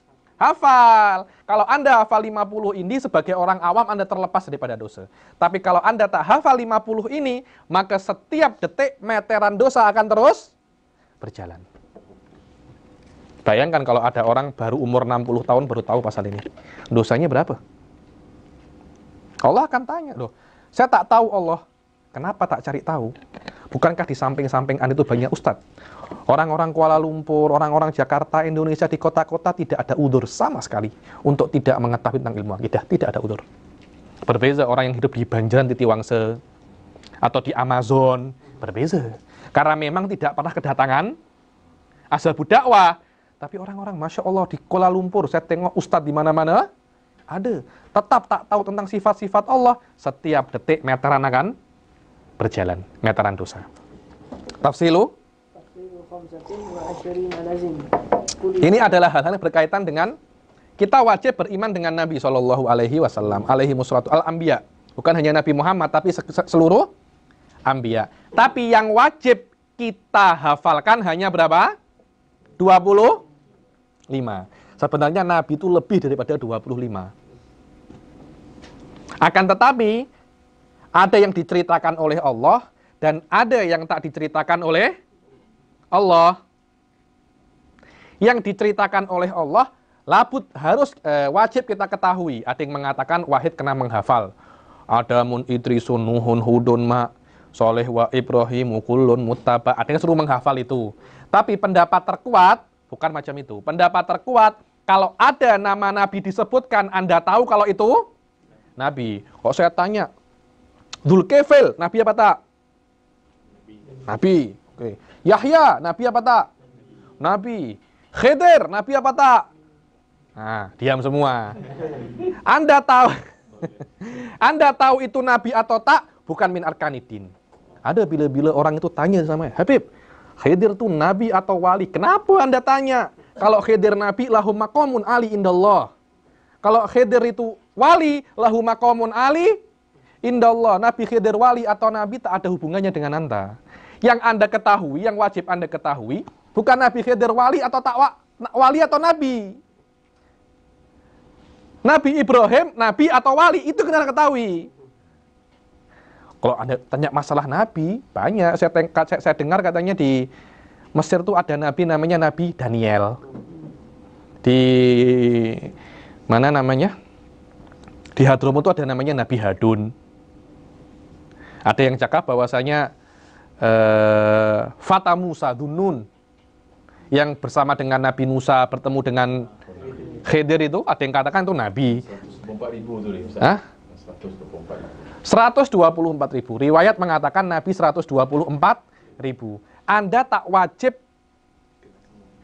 hafal. Kalau Anda hafal 50 ini sebagai orang awam Anda terlepas daripada dosa. Tapi kalau Anda tak hafal 50 ini, maka setiap detik meteran dosa akan terus berjalan. Bayangkan kalau ada orang baru umur 60 tahun baru tahu pasal ini. Dosanya berapa? Allah akan tanya, loh, saya tak tahu Allah. Kenapa tak cari tahu? Bukankah di samping-samping Anda itu banyak ustadz? Orang-orang Kuala Lumpur, orang-orang Jakarta, Indonesia, di kota-kota tidak ada udur sama sekali untuk tidak mengetahui tentang ilmu akidah. Tidak ada udur. Berbeza orang yang hidup di Banjaran, di Tiwangse, atau di Amazon. Berbeza. Karena memang tidak pernah kedatangan asal budakwah. Tapi orang-orang, Masya Allah, di Kuala Lumpur, saya tengok ustadz di mana-mana, ada. Tetap tak tahu tentang sifat-sifat Allah. Setiap detik meteran akan berjalan meteran dosa tafsilu ini adalah hal-hal yang berkaitan dengan kita wajib beriman dengan Nabi Shallallahu Alaihi Wasallam alaihi musratu al ambia bukan hanya Nabi Muhammad tapi seluruh ambia tapi yang wajib kita hafalkan hanya berapa 25 sebenarnya Nabi itu lebih daripada 25 akan tetapi ada yang diceritakan oleh Allah dan ada yang tak diceritakan oleh Allah. Yang diceritakan oleh Allah labut harus e, wajib kita ketahui. Ada yang mengatakan wahid kena menghafal. Adamun idrisun nuhun hudun ma soleh wa ibrahim ukulun mutaba. Ada yang suruh menghafal itu. Tapi pendapat terkuat bukan macam itu. Pendapat terkuat kalau ada nama nabi disebutkan Anda tahu kalau itu nabi. Kok saya tanya, Dulkevel Nabi apa tak? Nabi. Oke. Okay. Yahya, Nabi apa tak? Nabi. Khidir, Nabi apa tak? Nah, diam semua. Anda tahu Anda tahu itu nabi atau tak? Bukan min arkanidin. Ada bila-bila orang itu tanya sama Habib, Khidir itu nabi atau wali? Kenapa Anda tanya? Kalau Khidir nabi lahu makomun ali indallah. Kalau Khidir itu wali lahu makomun ali Indah Allah, Nabi Khidir wali atau Nabi tak ada hubungannya dengan Anda. Yang Anda ketahui, yang wajib Anda ketahui, bukan Nabi Khidir wali atau tak wa, wali atau Nabi. Nabi Ibrahim, Nabi atau wali, itu kena ketahui. Kalau Anda tanya masalah Nabi, banyak. Saya, tengka, saya, saya dengar katanya di Mesir itu ada Nabi namanya Nabi Daniel. Di mana namanya? Di Hadrum itu ada namanya Nabi Hadun. Ada yang cakap bahwasanya eh, Fata Musa Dunun yang bersama dengan Nabi Musa bertemu dengan Khidir itu ada yang katakan itu Nabi. 124 ribu itu Hah? 124 ribu. Riwayat mengatakan Nabi 124 ribu. Anda tak wajib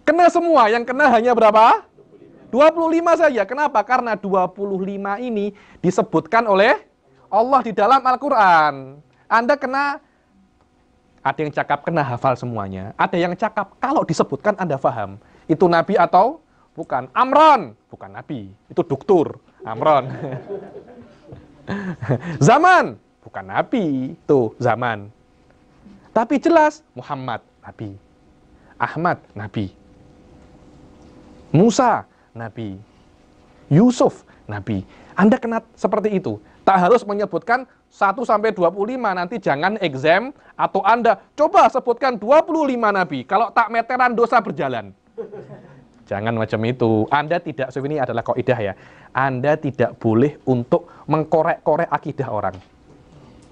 kena semua. Yang kena hanya berapa? 25 saja. Kenapa? Karena 25 ini disebutkan oleh Allah di dalam Al-Quran. Anda kena ada yang cakap kena hafal semuanya, ada yang cakap kalau disebutkan Anda faham Itu nabi atau bukan? Amron, bukan nabi. Itu doktor. Amron. zaman, bukan nabi. Tuh, zaman. Tapi jelas Muhammad nabi. Ahmad nabi. Musa nabi. Yusuf nabi. Anda kena seperti itu. Tak harus menyebutkan 1 sampai 25 nanti jangan exam atau Anda coba sebutkan 25 nabi kalau tak meteran dosa berjalan. Jangan macam itu. Anda tidak so ini adalah kaidah ya. Anda tidak boleh untuk mengkorek-korek akidah orang.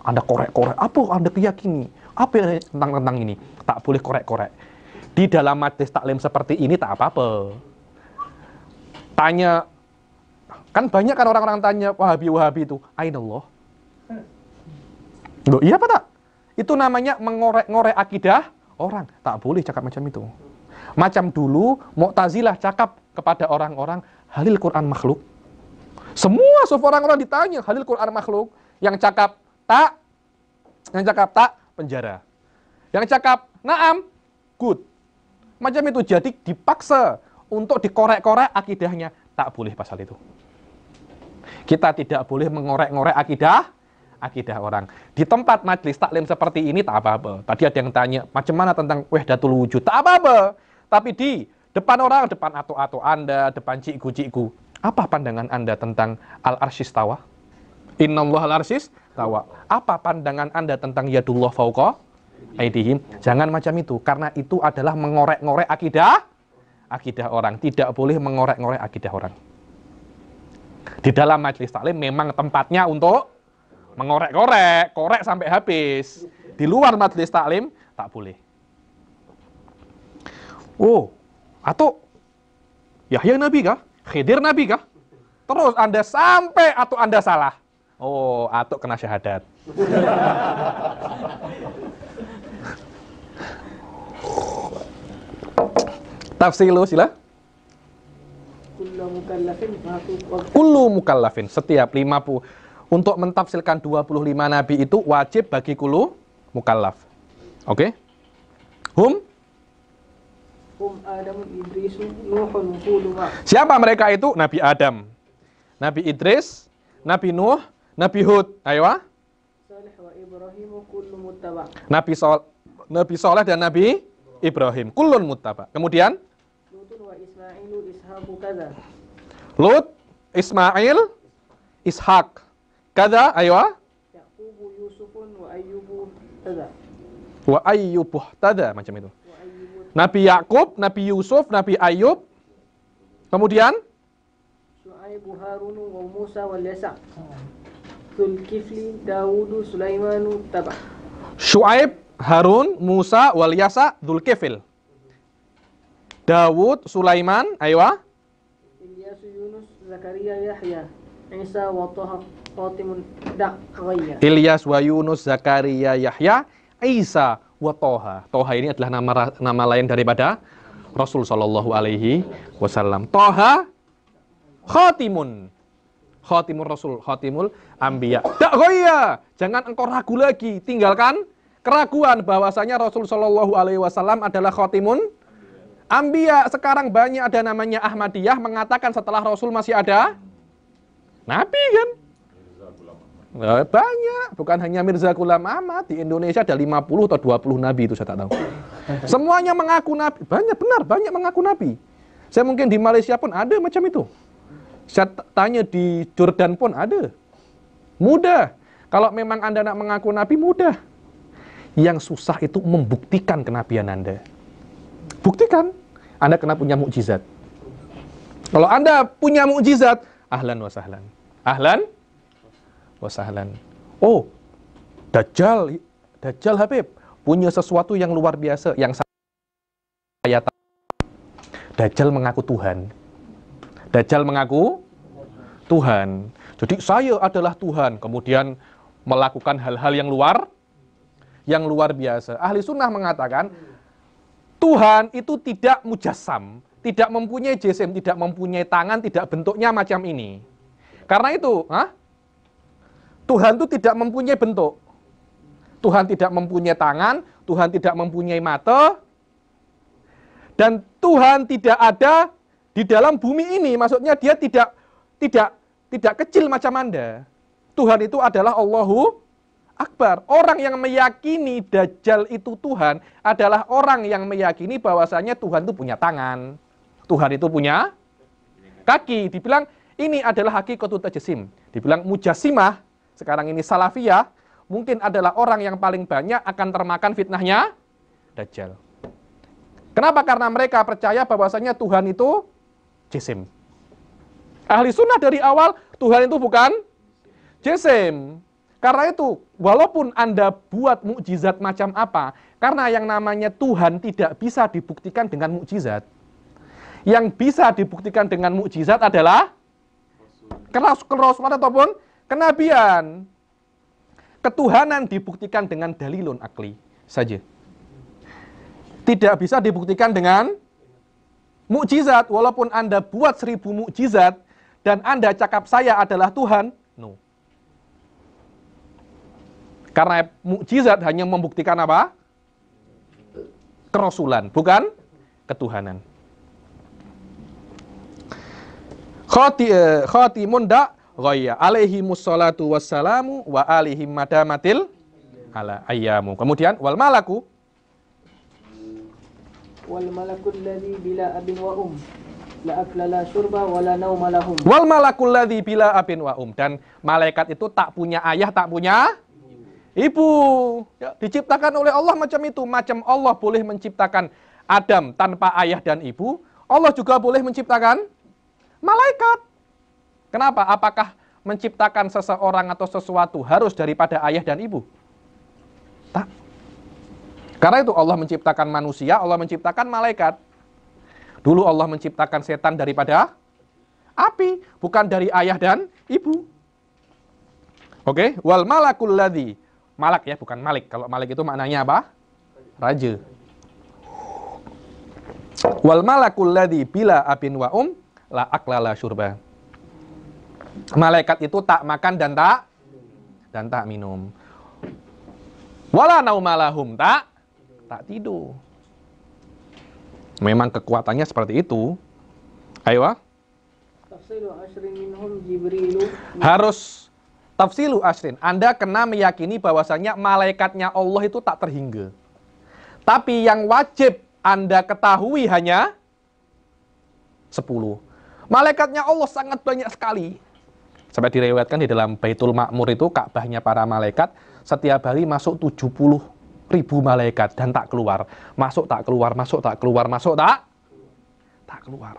Anda korek-korek apa Anda keyakini? Apa tentang tentang ini? Tak boleh korek-korek. Di dalam majelis taklim seperti ini tak apa-apa. Tanya kan banyak kan orang-orang tanya Wahabi Wahabi itu, Ainallah Loh, iya apa tak? Itu namanya mengorek-ngorek akidah orang. Tak boleh cakap macam itu. Macam dulu, Mu'tazilah cakap kepada orang-orang, halil Quran makhluk. Semua sof orang-orang ditanya, halil Quran makhluk. Yang cakap tak, yang cakap tak, penjara. Yang cakap naam, good. Macam itu jadi dipaksa untuk dikorek-korek akidahnya. Tak boleh pasal itu. Kita tidak boleh mengorek-ngorek akidah akidah orang. Di tempat majelis taklim seperti ini tak apa-apa. Tadi ada yang tanya, macam mana tentang wahdatul wujud? Tak apa-apa. Tapi di depan orang, depan atau-atau Anda, depan cikgu-cikgu, apa pandangan Anda tentang al Inna Allah al-arsyis tawa. Apa pandangan Anda tentang yadullah fauqa aidihim? Jangan macam itu karena itu adalah mengorek-ngorek akidah akidah orang. Tidak boleh mengorek-ngorek akidah orang. Di dalam majelis taklim memang tempatnya untuk mengorek-korek, korek sampai habis. Di luar majelis taklim tak boleh. Oh, atau Yahya Nabi kah? Khidir Nabi kah? Terus Anda sampai atau Anda salah. Oh, atau kena syahadat. Tafsir lu sila. Kullu mukallafin setiap 50 untuk mentafsirkan 25 nabi itu wajib bagi kulu mukallaf. Oke? Okay? Hum? Hum Adam, Idris, Nuhun, Siapa mereka itu? Nabi Adam, Nabi Idris, Nabi Nuh, Nabi Hud. Ayo. Ah. Nabi Sol Nabi Soleh dan Nabi Ibrahim. Kulun muttaba. Kemudian? Lut, Ismail, Ishak. كذا أيوة يعقوب يوسف وأيوب اهتدى وأيوب اهتدى macam itu Nabi Yakub, Nabi Yusuf, Nabi Ayub. Kemudian Shu'aib, Harun, wa Musa wa Yasa. Zulkifli, Daud, Sulaiman, Taba. Shu'aib, Harun, Musa wa Yasa, Zulkifil. Dawud, Sulaiman, Aywa. Ah. Ilyas, Yunus, Zakaria, Yahya, Isa wa Taha. Ilyas Wayunus, Zakaria Yahya Isa wa Toha. Toha ini adalah nama nama lain daripada Rasul Shallallahu Alaihi Wasallam. Toha Khotimun. Khotimul Rasul, Khotimul Ambiya. Dakhoya, jangan engkau ragu lagi, tinggalkan keraguan bahwasanya Rasul Shallallahu Alaihi Wasallam adalah Khotimun Ambiya. Sekarang banyak ada namanya Ahmadiyah mengatakan setelah Rasul masih ada Nabi kan? Eh, banyak, bukan hanya Mirza Kulam Ahmad, di Indonesia ada 50 atau 20 nabi itu saya tak tahu. Semuanya mengaku nabi, banyak benar, banyak mengaku nabi. Saya mungkin di Malaysia pun ada macam itu. Saya tanya di Jordan pun ada. Mudah. Kalau memang Anda nak mengaku nabi mudah. Yang susah itu membuktikan kenabian Anda. Buktikan. Anda kena punya mukjizat. Kalau Anda punya mukjizat, ahlan wa sahlan. Ahlan wasahlan. Oh, Dajjal, Dajjal Habib punya sesuatu yang luar biasa yang saya tahu. Dajjal mengaku Tuhan. Dajjal mengaku Tuhan. Jadi saya adalah Tuhan. Kemudian melakukan hal-hal yang luar yang luar biasa. Ahli sunnah mengatakan Tuhan itu tidak mujassam, tidak mempunyai jsm, tidak mempunyai tangan, tidak bentuknya macam ini. Karena itu, hah? Tuhan itu tidak mempunyai bentuk. Tuhan tidak mempunyai tangan, Tuhan tidak mempunyai mata, dan Tuhan tidak ada di dalam bumi ini. Maksudnya dia tidak tidak tidak kecil macam Anda. Tuhan itu adalah Allahu Akbar. Orang yang meyakini Dajjal itu Tuhan adalah orang yang meyakini bahwasanya Tuhan itu punya tangan. Tuhan itu punya kaki. Dibilang ini adalah hakikat tajsim. Dibilang mujasimah sekarang ini salafiyah, mungkin adalah orang yang paling banyak akan termakan fitnahnya Dajjal. Kenapa? Karena mereka percaya bahwasanya Tuhan itu jisim. Ahli sunnah dari awal, Tuhan itu bukan jisim. Karena itu, walaupun Anda buat mukjizat macam apa, karena yang namanya Tuhan tidak bisa dibuktikan dengan mukjizat. Yang bisa dibuktikan dengan mukjizat adalah keras kerasulan ataupun kenabian. Ketuhanan dibuktikan dengan dalilun akli saja. Tidak bisa dibuktikan dengan mukjizat walaupun Anda buat seribu mukjizat dan Anda cakap saya adalah Tuhan, no. Karena mukjizat hanya membuktikan apa? Kerasulan, bukan ketuhanan. Khati, eh, khati da' ghayya alaihi musallatu wassalamu wa alihi madamatil ala ayyamu. Kemudian wal malaku wal malaku alladhi bila abin wa um la akla la syurba wa la nauma lahum. Wal malaku alladhi bila abin wa um dan malaikat itu tak punya ayah, tak punya ibu. Ya, diciptakan oleh Allah macam itu, macam Allah boleh menciptakan Adam tanpa ayah dan ibu, Allah juga boleh menciptakan malaikat. Kenapa? Apakah menciptakan seseorang atau sesuatu harus daripada ayah dan ibu? Tak. Karena itu Allah menciptakan manusia, Allah menciptakan malaikat. Dulu Allah menciptakan setan daripada api, bukan dari ayah dan ibu. Oke, okay? wal malakul ladhi Malak ya, bukan malik. Kalau malik itu maknanya apa? Raja. Wal malakul ladhi bila abin wa um la aklala syurba malaikat itu tak makan dan tak dan tak minum. Wala naumalahum tak tak tidur. Memang kekuatannya seperti itu. Ayo. Ah. Harus tafsilu asrin. Anda kena meyakini bahwasanya malaikatnya Allah itu tak terhingga. Tapi yang wajib Anda ketahui hanya 10. Malaikatnya Allah sangat banyak sekali. Sampai direwetkan di dalam Baitul Makmur itu Ka'bahnya para malaikat setiap hari masuk 70 ribu malaikat dan tak keluar. Masuk tak keluar, masuk tak keluar, masuk tak tak keluar.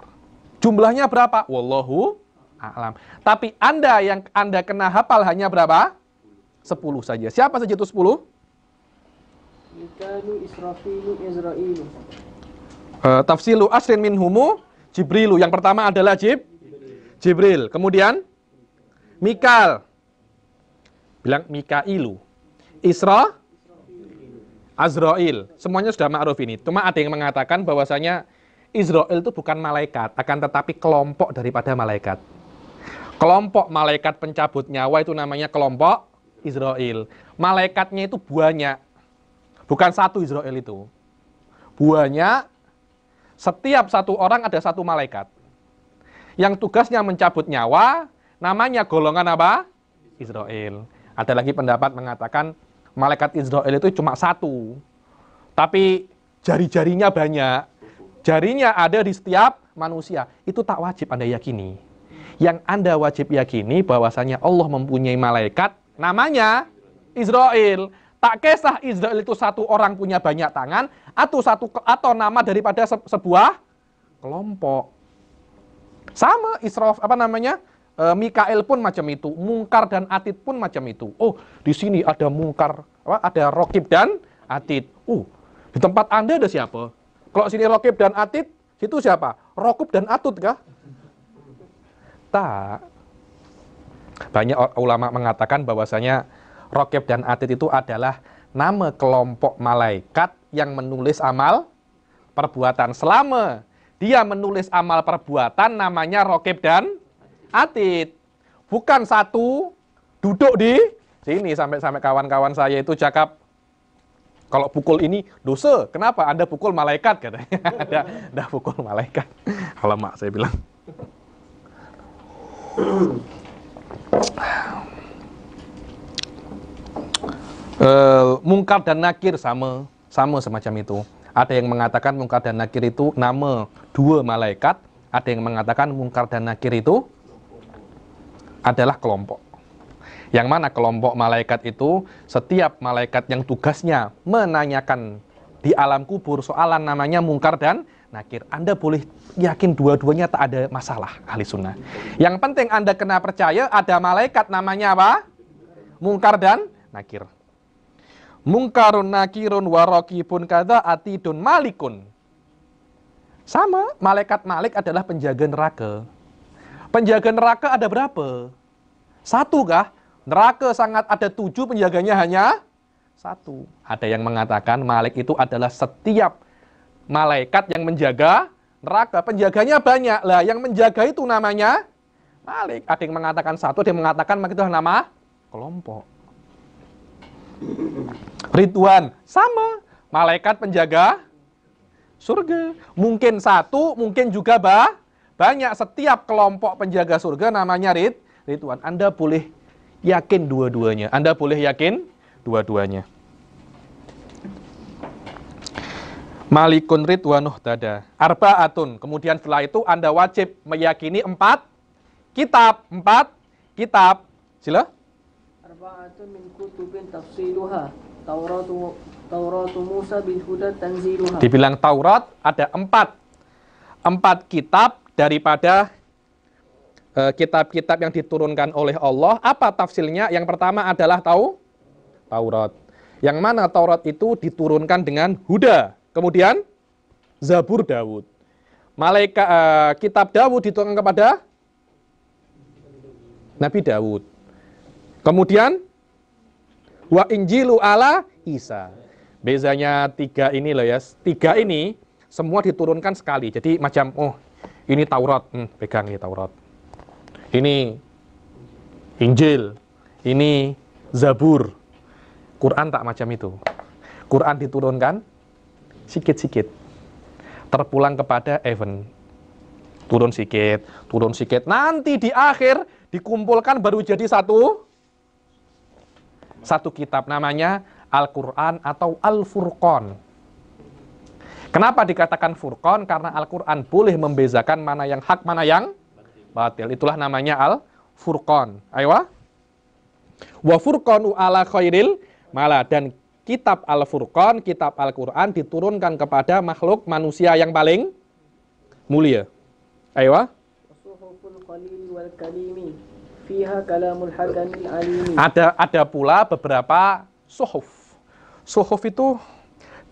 Jumlahnya berapa? Wallahu a'lam. Tapi Anda yang Anda kena hafal hanya berapa? 10 saja. Siapa saja itu 10? Uh, eh, tafsilu asrin minhumu Jibrilu. Yang pertama adalah Jib Jibril. Kemudian Mikal. Bilang Mikailu. Isra Azrail. Semuanya sudah ma'ruf ini. Cuma ada yang mengatakan bahwasanya Israel itu bukan malaikat, akan tetapi kelompok daripada malaikat. Kelompok malaikat pencabut nyawa itu namanya kelompok Israel. Malaikatnya itu banyak. Bukan satu Israel itu. Banyak. Setiap satu orang ada satu malaikat. Yang tugasnya mencabut nyawa, namanya golongan apa? Israel. Ada lagi pendapat mengatakan malaikat Israel itu cuma satu. Tapi jari-jarinya banyak. Jarinya ada di setiap manusia. Itu tak wajib Anda yakini. Yang Anda wajib yakini bahwasanya Allah mempunyai malaikat namanya Israel. Tak kisah Israel itu satu orang punya banyak tangan atau satu atau nama daripada sebuah kelompok. Sama Israf apa namanya? Eh, Mikael pun macam itu, Mungkar dan Atid pun macam itu. Oh, di sini ada Mungkar, apa, ada Rokib dan Atid. Uh, di tempat Anda ada siapa? Kalau sini Rokib dan Atid, situ siapa? Rokub dan Atut kah? Tak. Banyak ulama mengatakan bahwasanya Rokib dan Atid itu adalah nama kelompok malaikat yang menulis amal perbuatan. Selama dia menulis amal perbuatan namanya Rokib dan Atit. Bukan satu duduk di sini sampai sampai kawan-kawan saya itu cakap kalau pukul ini dosa. Kenapa? Anda pukul malaikat katanya. ada anda pukul malaikat. Alamak saya bilang. Uh, mungkar dan nakir sama sama semacam itu. Ada yang mengatakan mungkar dan nakir itu nama dua malaikat, ada yang mengatakan mungkar dan nakir itu adalah kelompok. Yang mana kelompok malaikat itu setiap malaikat yang tugasnya menanyakan di alam kubur soalan namanya mungkar dan nakir. Anda boleh yakin dua-duanya tak ada masalah ahli sunnah. Yang penting Anda kena percaya ada malaikat namanya apa? Mungkar dan nakir. Mungkarun nakirun warokibun kada atidun malikun. Sama, malaikat malik adalah penjaga neraka. Penjaga neraka ada berapa? Satu kah? Neraka sangat ada tujuh, penjaganya hanya satu. Ada yang mengatakan Malik itu adalah setiap malaikat yang menjaga neraka. Penjaganya banyak. Lah, yang menjaga itu namanya Malik. Ada yang mengatakan satu, ada yang mengatakan itu nama kelompok. Ridwan, sama. Malaikat penjaga surga. Mungkin satu, mungkin juga bah banyak setiap kelompok penjaga surga namanya rit, rituan. Anda boleh yakin dua-duanya. Anda boleh yakin dua-duanya. Malikun ridwanuh arba atun Kemudian setelah itu Anda wajib meyakini empat kitab. Empat kitab. Sila. arba atun min kutubin tafsiruha. Taurat Taurat Musa bil huda tanziruha. Dibilang Taurat ada empat. Empat kitab daripada e, kitab-kitab yang diturunkan oleh Allah. Apa tafsirnya? Yang pertama adalah tahu Taurat. Yang mana Taurat itu diturunkan dengan Huda. Kemudian Zabur Daud. Malaikat uh, kitab Daud diturunkan kepada Nabi Daud. Kemudian wa Injilu ala Isa. Bezanya tiga ini loh ya. Tiga ini semua diturunkan sekali. Jadi macam oh ini Taurat, hmm, pegang ini Taurat. Ini Injil, ini Zabur. Quran tak macam itu. Quran diturunkan sikit-sikit. Terpulang kepada event. Turun sikit, turun sikit. Nanti di akhir dikumpulkan baru jadi satu satu kitab namanya Al-Qur'an atau Al-Furqan. Kenapa dikatakan Furqan? Karena Al-Quran boleh membezakan mana yang hak, mana yang batil. Itulah namanya Al-Furqan. Ayo. Ah. Wa furqanu ala khairil mala. Dan kitab Al-Furqan, kitab Al-Quran diturunkan kepada makhluk manusia yang paling mulia. Ayo. Ah. Ada ada pula beberapa suhuf. Suhuf itu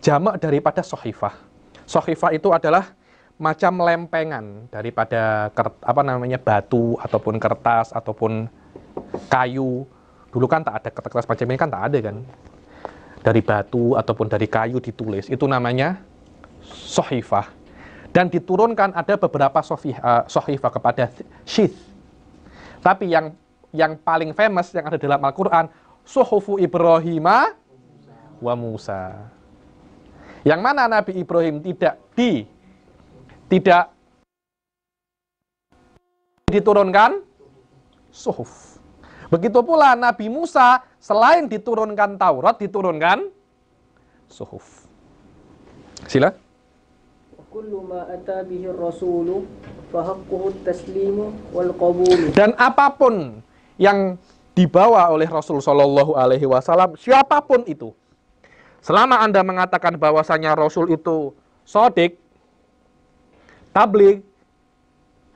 jamak daripada sohifah Sohifah itu adalah macam lempengan daripada apa namanya batu ataupun kertas ataupun kayu. Dulu kan tak ada kertas macam ini kan tak ada kan. Dari batu ataupun dari kayu ditulis itu namanya sohifah. Dan diturunkan ada beberapa eh, sohifah kepada syith. Tapi yang yang paling famous yang ada dalam Al-Quran, Suhufu Ibrahim wa Musa. Yang mana Nabi Ibrahim tidak di tidak diturunkan suhuf. Begitu pula Nabi Musa selain diturunkan Taurat diturunkan suhuf. Sila. Dan apapun yang dibawa oleh Rasul Shallallahu Alaihi Wasallam, siapapun itu, Selama Anda mengatakan bahwasanya Rasul itu sodik, tablik,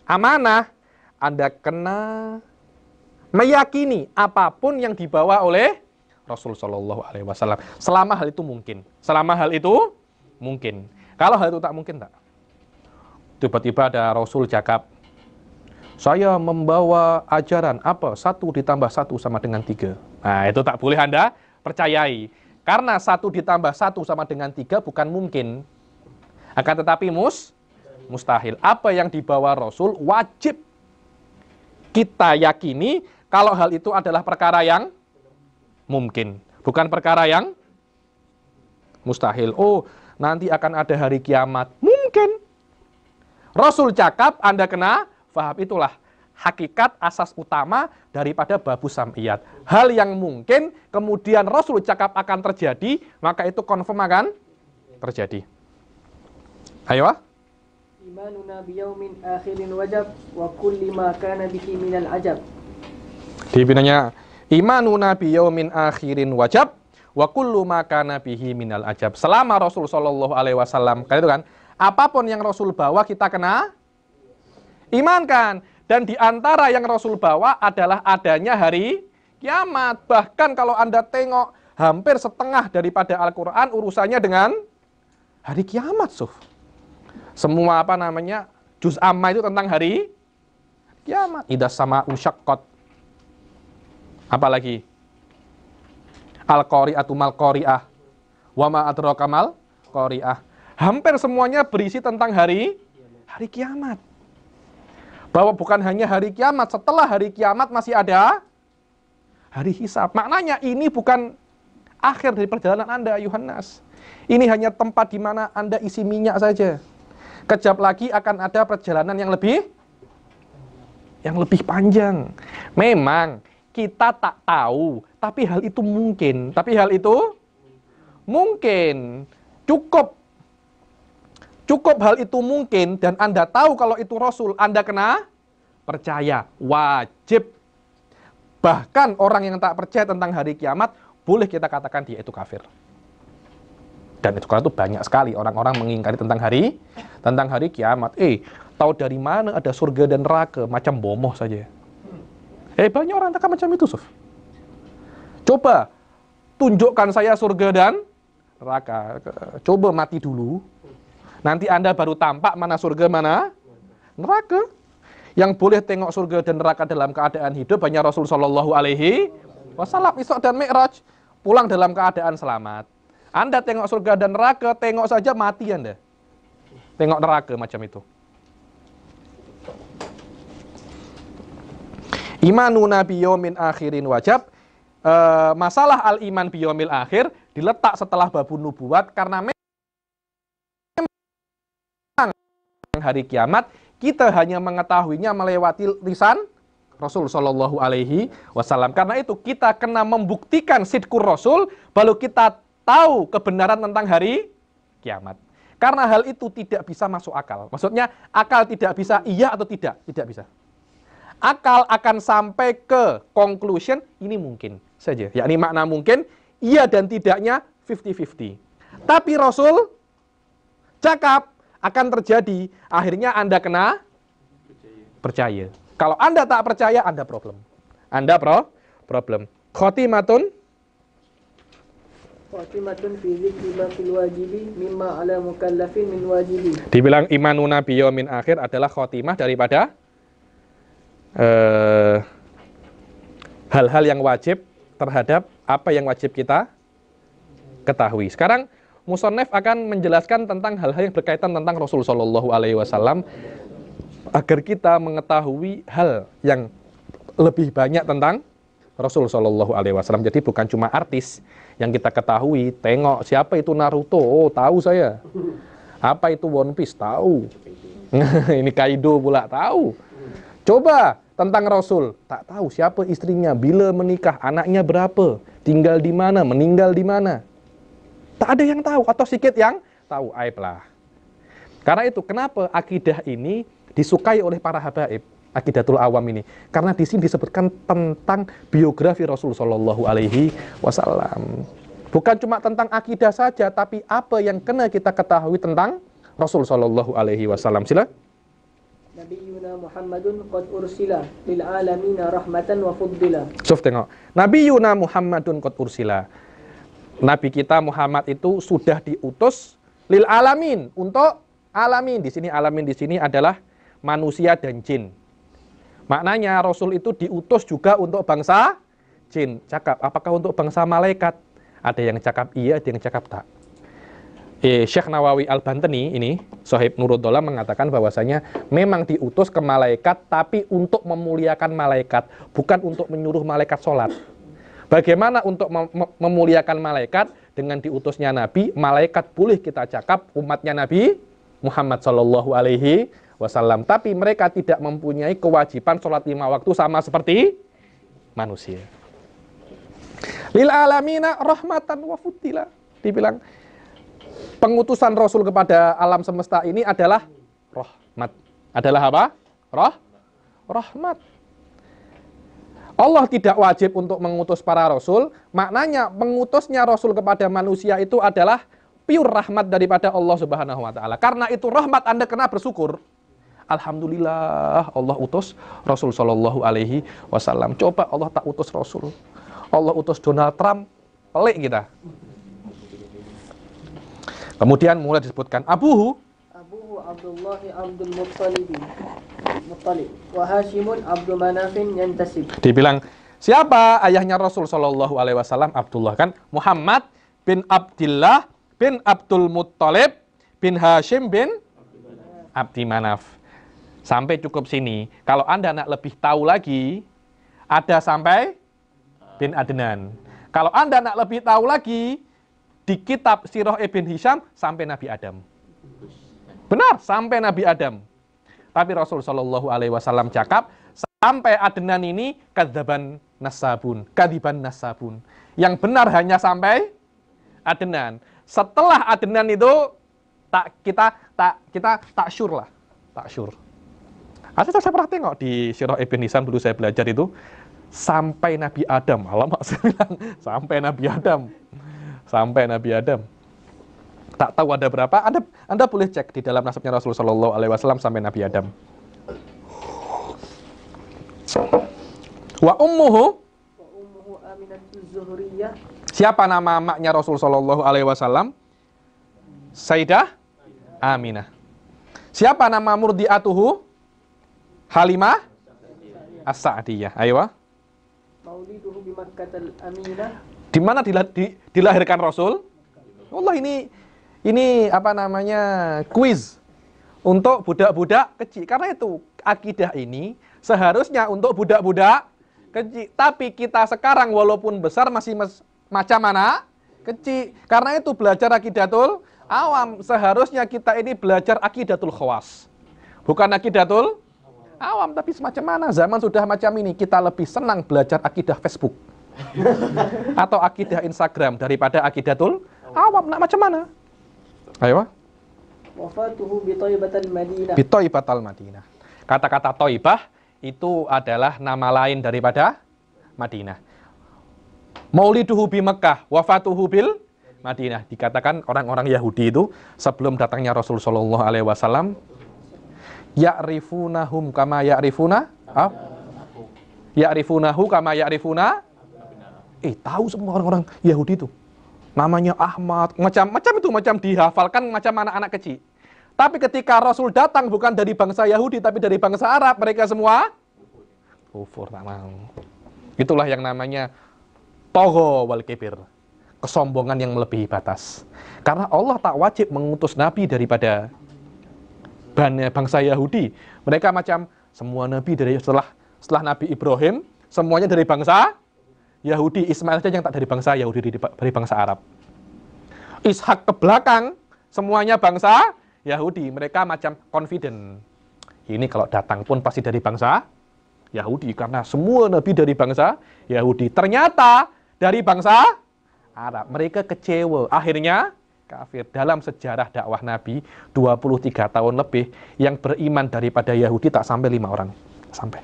amanah, Anda kena meyakini apapun yang dibawa oleh Rasul Shallallahu Alaihi Wasallam. Selama hal itu mungkin, selama hal itu mungkin. Kalau hal itu tak mungkin tak. Tiba-tiba ada Rasul cakap, saya membawa ajaran apa satu ditambah satu sama dengan tiga. Nah itu tak boleh anda percayai. Karena satu ditambah satu sama dengan tiga bukan mungkin. Akan tetapi mus, mustahil. Apa yang dibawa Rasul wajib kita yakini kalau hal itu adalah perkara yang mungkin. Bukan perkara yang mustahil. Oh, nanti akan ada hari kiamat. Mungkin. Rasul cakap, Anda kena faham itulah hakikat asas utama daripada babu sam'iyat. Hal yang mungkin kemudian Rasul cakap akan terjadi, maka itu konfirm akan terjadi. Ayo. Ah. Imanuna biyaumin akhirin wajab wa kulli ma kana bihi minal ajab. Dibinanya imanuna biyaumin akhirin wajab wa kullu ma kana bihi minal ajab. Selama Rasul sallallahu alaihi wasallam, kan itu kan, apapun yang Rasul bawa kita kena imankan. Dan di antara yang Rasul bawa adalah adanya hari kiamat. Bahkan kalau Anda tengok hampir setengah daripada Al-Quran urusannya dengan hari kiamat. Suf. Semua apa namanya, juz amma itu tentang hari kiamat. Idah sama usyakot. Apalagi? Al-Qari'atu mal-Qari'ah. Wama adrokamal Qari'ah. Hampir semuanya berisi tentang hari hari kiamat bahwa bukan hanya hari kiamat, setelah hari kiamat masih ada hari hisab. Maknanya ini bukan akhir dari perjalanan Anda, Yohanes. Ini hanya tempat di mana Anda isi minyak saja. Kejap lagi akan ada perjalanan yang lebih yang lebih panjang. Memang kita tak tahu, tapi hal itu mungkin. Tapi hal itu mungkin cukup Cukup hal itu mungkin dan Anda tahu kalau itu Rasul, Anda kena percaya. Wajib. Bahkan orang yang tak percaya tentang hari kiamat, boleh kita katakan dia itu kafir. Dan itu kalau itu banyak sekali orang-orang mengingkari tentang hari tentang hari kiamat. Eh, tahu dari mana ada surga dan neraka? Macam bomoh saja. Eh, banyak orang takkan macam itu, Suf. Coba tunjukkan saya surga dan neraka. Coba mati dulu, Nanti Anda baru tampak mana surga, mana neraka. Yang boleh tengok surga dan neraka dalam keadaan hidup hanya Rasul Shallallahu Alaihi Wasallam. Isra dan Mi'raj pulang dalam keadaan selamat. Anda tengok surga dan neraka, tengok saja mati Anda. Tengok neraka macam itu. nabi biyomin akhirin wajab. Eh, masalah al-iman biyomil akhir diletak setelah babu nubuat karena hari kiamat, kita hanya mengetahuinya melewati lisan Rasul Shallallahu Alaihi Wasallam. Karena itu kita kena membuktikan sidkur Rasul, baru kita tahu kebenaran tentang hari kiamat. Karena hal itu tidak bisa masuk akal. Maksudnya akal tidak bisa iya atau tidak, tidak bisa. Akal akan sampai ke conclusion ini mungkin saja. Yakni makna mungkin iya dan tidaknya 50-50. Tapi Rasul cakap akan terjadi. Akhirnya Anda kena percaya. Kalau Anda tak percaya, Anda problem. Anda pro problem. Khotimatun Khotimatun fi zikri wajibi mimma ala mukallafin min wajibi. Dibilang imanuna biyomin akhir adalah khotimah daripada eh, hal-hal uh, hal -hal yang wajib terhadap apa yang wajib kita ketahui. Sekarang Musonef akan menjelaskan tentang hal-hal yang berkaitan tentang Rasul Shallallahu Alaihi Wasallam agar kita mengetahui hal yang lebih banyak tentang Rasul Shallallahu Alaihi Wasallam. Jadi bukan cuma artis yang kita ketahui. Tengok siapa itu Naruto, oh tahu saya. Apa itu One Piece, tahu. Ini Kaido pula tahu. Coba tentang Rasul, tak tahu siapa istrinya, bila menikah, anaknya berapa, tinggal di mana, meninggal di mana. Tak ada yang tahu atau sedikit yang tahu aib lah. Karena itu kenapa akidah ini disukai oleh para habaib akidatul awam ini karena di sini disebutkan tentang biografi Rasul Shallallahu Alaihi Wasallam bukan cuma tentang akidah saja tapi apa yang kena kita ketahui tentang Rasul Shallallahu Alaihi Wasallam sila Nabiuna Muhammadun qad ursila lil Alamin rahmatan wa fuddila. Sof tengok. Nabiuna Muhammadun qad ursila. Nabi kita Muhammad itu sudah diutus lil alamin untuk alamin. Di sini alamin di sini adalah manusia dan jin. Maknanya Rasul itu diutus juga untuk bangsa jin. Cakap, apakah untuk bangsa malaikat? Ada yang cakap iya, ada yang cakap tak. Eh, Syekh Nawawi Al-Bantani ini, Sohib Nuruddola mengatakan bahwasanya memang diutus ke malaikat tapi untuk memuliakan malaikat, bukan untuk menyuruh malaikat sholat. Bagaimana untuk memuliakan malaikat dengan diutusnya Nabi? Malaikat boleh kita cakap umatnya Nabi Muhammad Shallallahu Alaihi Wasallam, tapi mereka tidak mempunyai kewajiban sholat lima waktu sama seperti manusia. Lil alamina rahmatan wa futila. Dibilang pengutusan Rasul kepada alam semesta ini adalah rahmat. Adalah apa? Roh, rahmat. Allah tidak wajib untuk mengutus para rasul, maknanya mengutusnya rasul kepada manusia itu adalah pure rahmat daripada Allah Subhanahu wa taala. Karena itu rahmat Anda kena bersyukur. Alhamdulillah Allah utus Rasul Shallallahu alaihi wasallam. Coba Allah tak utus Rasul. Allah utus Donald Trump, pelik kita. Kemudian mulai disebutkan Abuhu الله عبد المطلب مطلب وهاشم عبد مناف ينتسب dibilang siapa ayahnya Rasul Shallallahu alaihi wasallam Abdullah kan Muhammad bin Abdullah bin Abdul Muttalib bin Hashim bin Abdi Manaf sampai cukup sini kalau Anda nak lebih tahu lagi ada sampai bin Adnan kalau Anda nak lebih tahu lagi di kitab Sirah Ibn Hisham sampai Nabi Adam. Benar, sampai Nabi Adam. Tapi Rasul Shallallahu Alaihi Wasallam cakap sampai Adenan ini kadiban nasabun, kadiban nasabun. Yang benar hanya sampai Adenan. Setelah Adenan itu tak kita tak kita tak syur lah, tak syur. Asal saya pernah tengok di Syirah Ibn Nisan dulu saya belajar itu sampai Nabi Adam. Alamak saya bilang sampai Nabi Adam. Sampai Nabi Adam tak tahu ada berapa. Anda Anda boleh cek di dalam nasabnya Rasulullah Shallallahu Alaihi Wasallam sampai Nabi Adam. Wa ummuhu Siapa nama maknya Rasul Shallallahu Alaihi Wasallam? Sayyidah Aminah. Siapa nama murdiatuhu? Halimah As-Sa'diyah. Ayo. Di mana dilahirkan Rasul? Allah ini ini apa namanya quiz untuk budak-budak kecil. Karena itu akidah ini seharusnya untuk budak-budak kecil. Tapi kita sekarang walaupun besar masih mes, macam mana? Kecil. Karena itu belajar akidatul awam. Seharusnya kita ini belajar akidatul khawas. Bukan akidatul awam, tapi semacam mana? Zaman sudah macam ini. Kita lebih senang belajar akidah Facebook. atau akidah Instagram daripada akidatul awam. Nah, macam mana? Ayo. Wafatuhu bi Madinah. Bi Madinah. Kata-kata Toibah itu adalah nama lain daripada Madinah. Mauliduhu bi Mekah, wafatuhu bil Madinah. Dikatakan orang-orang Yahudi itu sebelum datangnya Rasul sallallahu alaihi wasallam ya'rifunahum kama ya'rifuna ah? ya'rifunahu kama ya'rifuna eh tahu semua orang-orang Yahudi itu namanya Ahmad, macam-macam itu macam dihafalkan macam anak-anak kecil. Tapi ketika Rasul datang bukan dari bangsa Yahudi tapi dari bangsa Arab, mereka semua kufur tak mau. Itulah yang namanya togo wal kibir. Kesombongan yang melebihi batas. Karena Allah tak wajib mengutus nabi daripada bangsa Yahudi. Mereka macam semua nabi dari setelah setelah Nabi Ibrahim, semuanya dari bangsa Yahudi, Ismail saja yang tak dari bangsa Yahudi, dari bangsa Arab. Ishak ke belakang, semuanya bangsa Yahudi. Mereka macam confident. Ini kalau datang pun pasti dari bangsa Yahudi, karena semua nabi dari bangsa Yahudi. Ternyata dari bangsa Arab. Mereka kecewa. Akhirnya kafir. Dalam sejarah dakwah Nabi, 23 tahun lebih, yang beriman daripada Yahudi tak sampai lima orang. Sampai.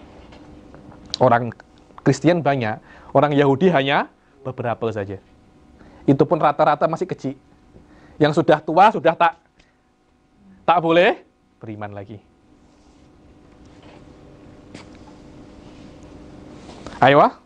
Orang Kristen banyak, Orang Yahudi hanya beberapa saja. Itu pun rata-rata masih kecil. Yang sudah tua sudah tak tak boleh beriman lagi. Ayo. Ah.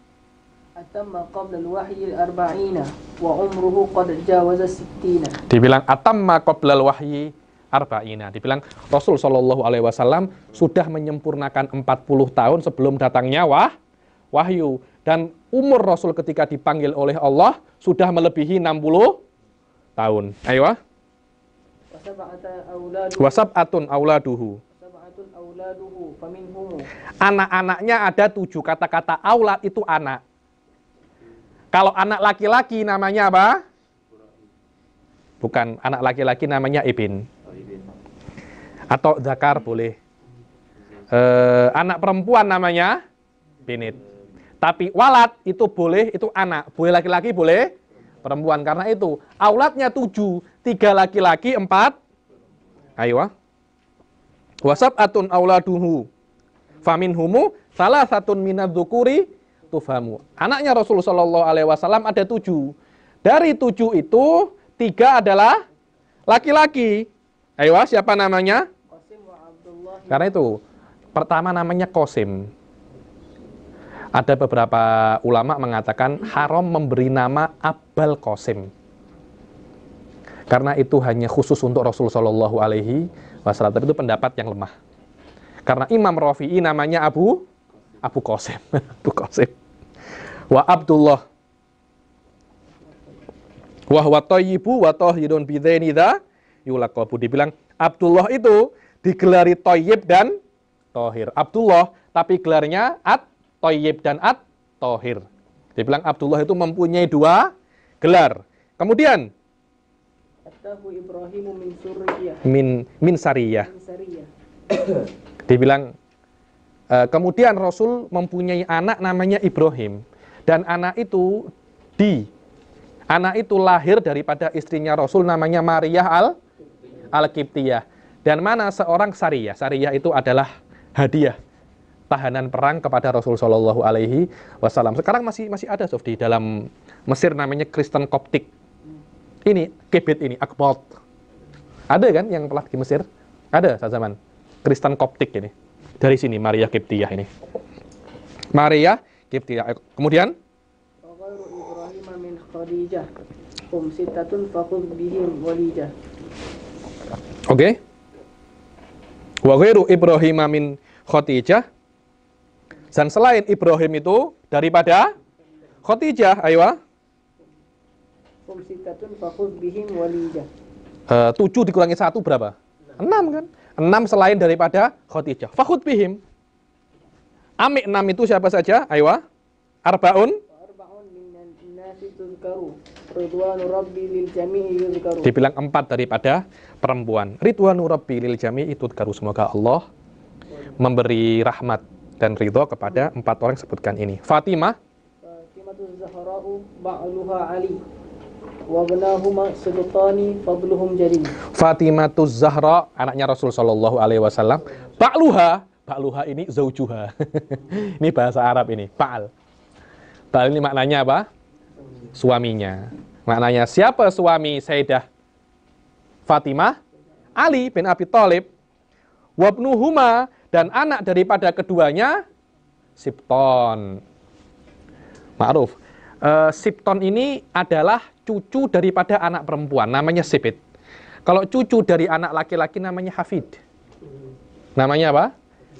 Atamma qabla al-wahyi arba'ina wa umruhu qad jawaza sittina. Dibilang atamma qabla al-wahyi arba'ina. Dibilang Rasul sallallahu alaihi wasallam sudah menyempurnakan 40 tahun sebelum datangnya wah wahyu dan umur Rasul ketika dipanggil oleh Allah sudah melebihi 60 tahun. Ayo. Wasab atun auladuhu. Anak-anaknya ada tujuh. Kata-kata aulad itu anak. Kalau anak laki-laki namanya apa? Bukan. Anak laki-laki namanya Ibin. Atau Zakar boleh. Eh, anak perempuan namanya Binit. Tapi walat itu boleh, itu anak. Boleh laki-laki, boleh perempuan. Karena itu, aulatnya tujuh. Tiga laki-laki, empat. Ayo. Ah. Wasab atun auladuhu. Famin humu, salah satun minat dukuri tufamu. Anaknya Rasulullah saw ada tujuh. Dari tujuh itu, tiga adalah laki-laki. Ayo, ah, siapa namanya? Karena itu, pertama namanya Kosim. Ada beberapa ulama mengatakan haram memberi nama Abal Qasim. Karena itu hanya khusus untuk Rasul Shallallahu alaihi wasallam. Tapi itu pendapat yang lemah. Karena Imam Rafi'i namanya Abu Abu Qasim. Abu Qasim. Wa Abdullah wa huwa tayyibu wa tahirun bidzaini yulakobu dibilang Abdullah itu digelari toyib dan tohir. Abdullah, tapi gelarnya at Toyib dan At Tohir. Dibilang Abdullah itu mempunyai dua gelar. Kemudian Atahu Ibrahimu min Suriyah. Min min Sariyah. Min sariyah. Dibilang uh, kemudian Rasul mempunyai anak namanya Ibrahim dan anak itu di anak itu lahir daripada istrinya Rasul namanya Maria al al kiptiyah Dan mana seorang Sariyah? Sariyah itu adalah hadiah tahanan perang kepada Rasul Shallallahu Alaihi Wasallam. Sekarang masih masih ada sof di dalam Mesir namanya Kristen Koptik. Ini kebet ini akbot. Ada kan yang pelat di Mesir? Ada saat zaman Kristen Koptik ini. Dari sini Maria Kiptiah ini. Maria Kiptiah. Eh, kemudian Oke. Okay. Wa ghairu Ibrahim min Khadijah dan selain Ibrahim itu daripada Khotijah, ayo. Uh, tujuh dikurangi satu berapa? Enam kan? Enam selain daripada Khotijah. Fakut bihim. Amik enam itu siapa saja? Ayo. Ah. Arbaun. Dibilang empat daripada perempuan. Ridwanu Rabbi lil jami'i karu. Semoga Allah memberi rahmat dan ridho kepada empat orang yang sebutkan ini. Fatimah Fatimah Zahra'u ba'luha Ali Wabnahuma fadluhum Zahra, anaknya Rasul Shallallahu Alaihi Wasallam. Ba'luha, ba'luha ini zaujuha. ini bahasa Arab ini, ba'al. Ba'al ini maknanya apa? Suaminya. Maknanya siapa suami Sayyidah Fatimah? Ali bin Abi Thalib. Wabnuhuma dan anak daripada keduanya Sipton. Ma'ruf. Uh, Sipton ini adalah cucu daripada anak perempuan, namanya Sipit. Kalau cucu dari anak laki-laki namanya Hafid. Namanya apa?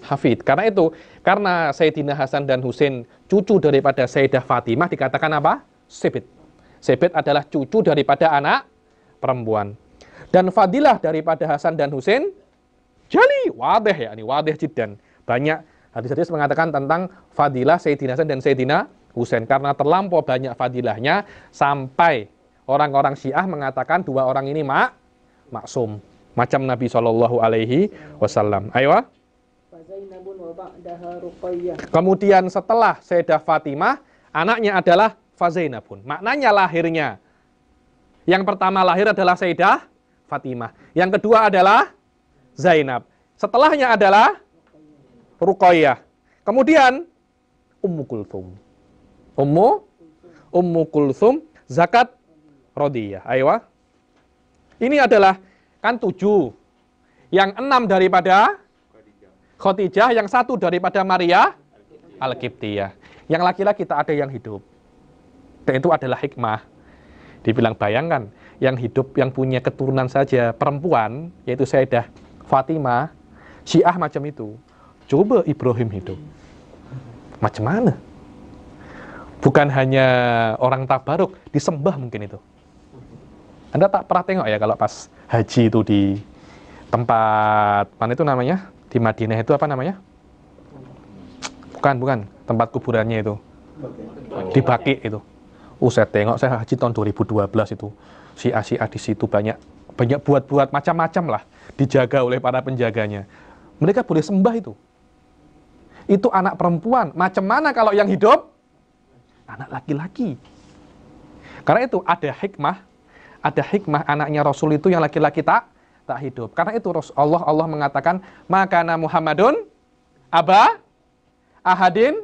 Hafid. Karena itu, karena Sayyidina Hasan dan Husin cucu daripada Sayyidah Fatimah dikatakan apa? Sipit. Sipit adalah cucu daripada anak perempuan. Dan fadilah daripada Hasan dan Husin jali wadah ya ini wadah jiddan banyak hadis-hadis mengatakan tentang fadilah Sayyidina Hasan dan Sayyidina Husain karena terlampau banyak fadilahnya sampai orang-orang Syiah mengatakan dua orang ini mak maksum macam Nabi Shallallahu Alaihi Wasallam. Ayo. Ah. Kemudian setelah Sayyidah Fatimah, anaknya adalah Fazainabun. Maknanya lahirnya. Yang pertama lahir adalah Sayyidah Fatimah. Yang kedua adalah Zainab. Setelahnya adalah Ruqayyah. Kemudian Ummu Kulthum. Ummu Ummu Kulthum zakat Rodiyah. Ayo. Ah. Ini adalah kan tujuh. Yang enam daripada Khotijah, yang satu daripada Maria Al-Qibtiyah. Yang laki-laki tak ada yang hidup. Dan itu adalah hikmah. Dibilang bayangkan, yang hidup yang punya keturunan saja perempuan, yaitu Sayyidah Fatimah, Syiah macam itu. Coba Ibrahim hidup. Macam mana? Bukan hanya orang tabaruk, disembah mungkin itu. Anda tak pernah tengok ya kalau pas haji itu di tempat mana itu namanya? Di Madinah itu apa namanya? Bukan, bukan. Tempat kuburannya itu. Di Baki itu. Uh, saya tengok, saya haji tahun 2012 itu. Si Asia di situ banyak banyak buat-buat macam-macam lah dijaga oleh para penjaganya. Mereka boleh sembah itu. Itu anak perempuan. Macam mana kalau yang hidup? Anak laki-laki. Karena itu ada hikmah, ada hikmah anaknya Rasul itu yang laki-laki tak tak hidup. Karena itu Allah Allah mengatakan, "Maka Muhammadun aba ahadin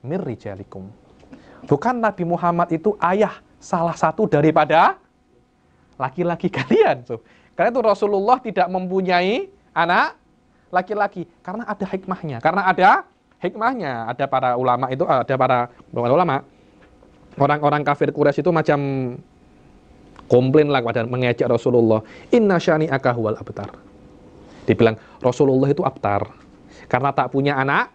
mirrijalikum." Bukan Nabi Muhammad itu ayah salah satu daripada laki-laki kalian. So, karena itu Rasulullah tidak mempunyai anak laki-laki karena ada hikmahnya, karena ada hikmahnya. Ada para ulama itu ada para bukan ulama. Orang-orang kafir Quraisy itu macam komplain lah kepada mengejek Rasulullah. Inna syani akahwal abtar. Dibilang Rasulullah itu abtar karena tak punya anak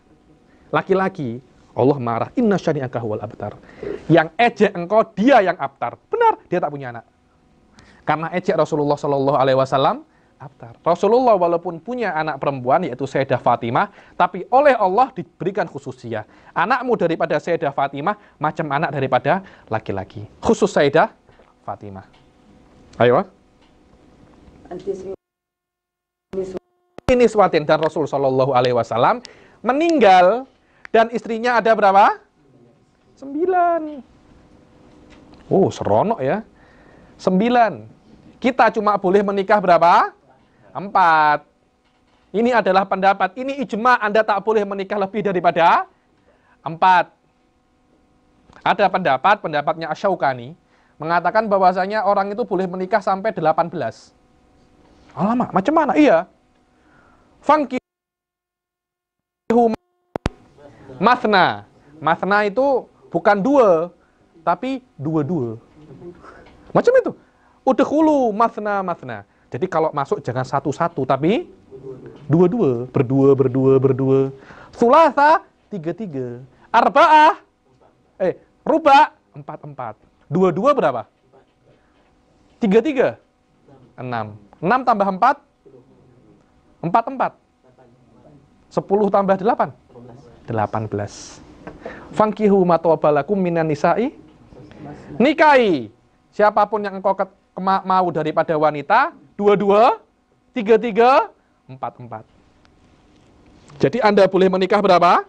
laki-laki. Allah marah, inna syani akahwal abtar. Yang ejek engkau dia yang abtar. Benar, dia tak punya anak. Karena ejek Rasulullah Shallallahu Alaihi Wasallam Abtar. Rasulullah walaupun punya anak perempuan yaitu Sayyidah Fatimah, tapi oleh Allah diberikan khususnya. Anakmu daripada Sayyidah Fatimah macam anak daripada laki-laki. Khusus Sayyidah Fatimah. Ayo. Ini swatin dan Rasul Shallallahu Alaihi Wasallam meninggal dan istrinya ada berapa? Sembilan. Oh, seronok ya. Sembilan. Kita cuma boleh menikah berapa? Empat. Ini adalah pendapat. Ini ijma Anda tak boleh menikah lebih daripada empat. Ada pendapat, pendapatnya Asyaukani, mengatakan bahwasanya orang itu boleh menikah sampai 18. Alamak, macam mana? Iya. Funky Masna. Masna itu bukan dua, tapi dua-dua. Macam itu. udah hulu, matna matna. Jadi kalau masuk jangan satu-satu tapi dua-dua, berdua, berdua, berdua. Sulasa tiga-tiga. Arba'ah eh ruba empat-empat. Dua-dua berapa? Tiga-tiga? Enam. Enam tambah empat? Empat-empat. Sepuluh tambah delapan? Delapan belas. Fangkihu matawabalakum minan nisa'i? Nikahi Siapapun yang engkau mau daripada wanita, dua-dua, tiga-tiga, empat-empat. Jadi Anda boleh menikah berapa?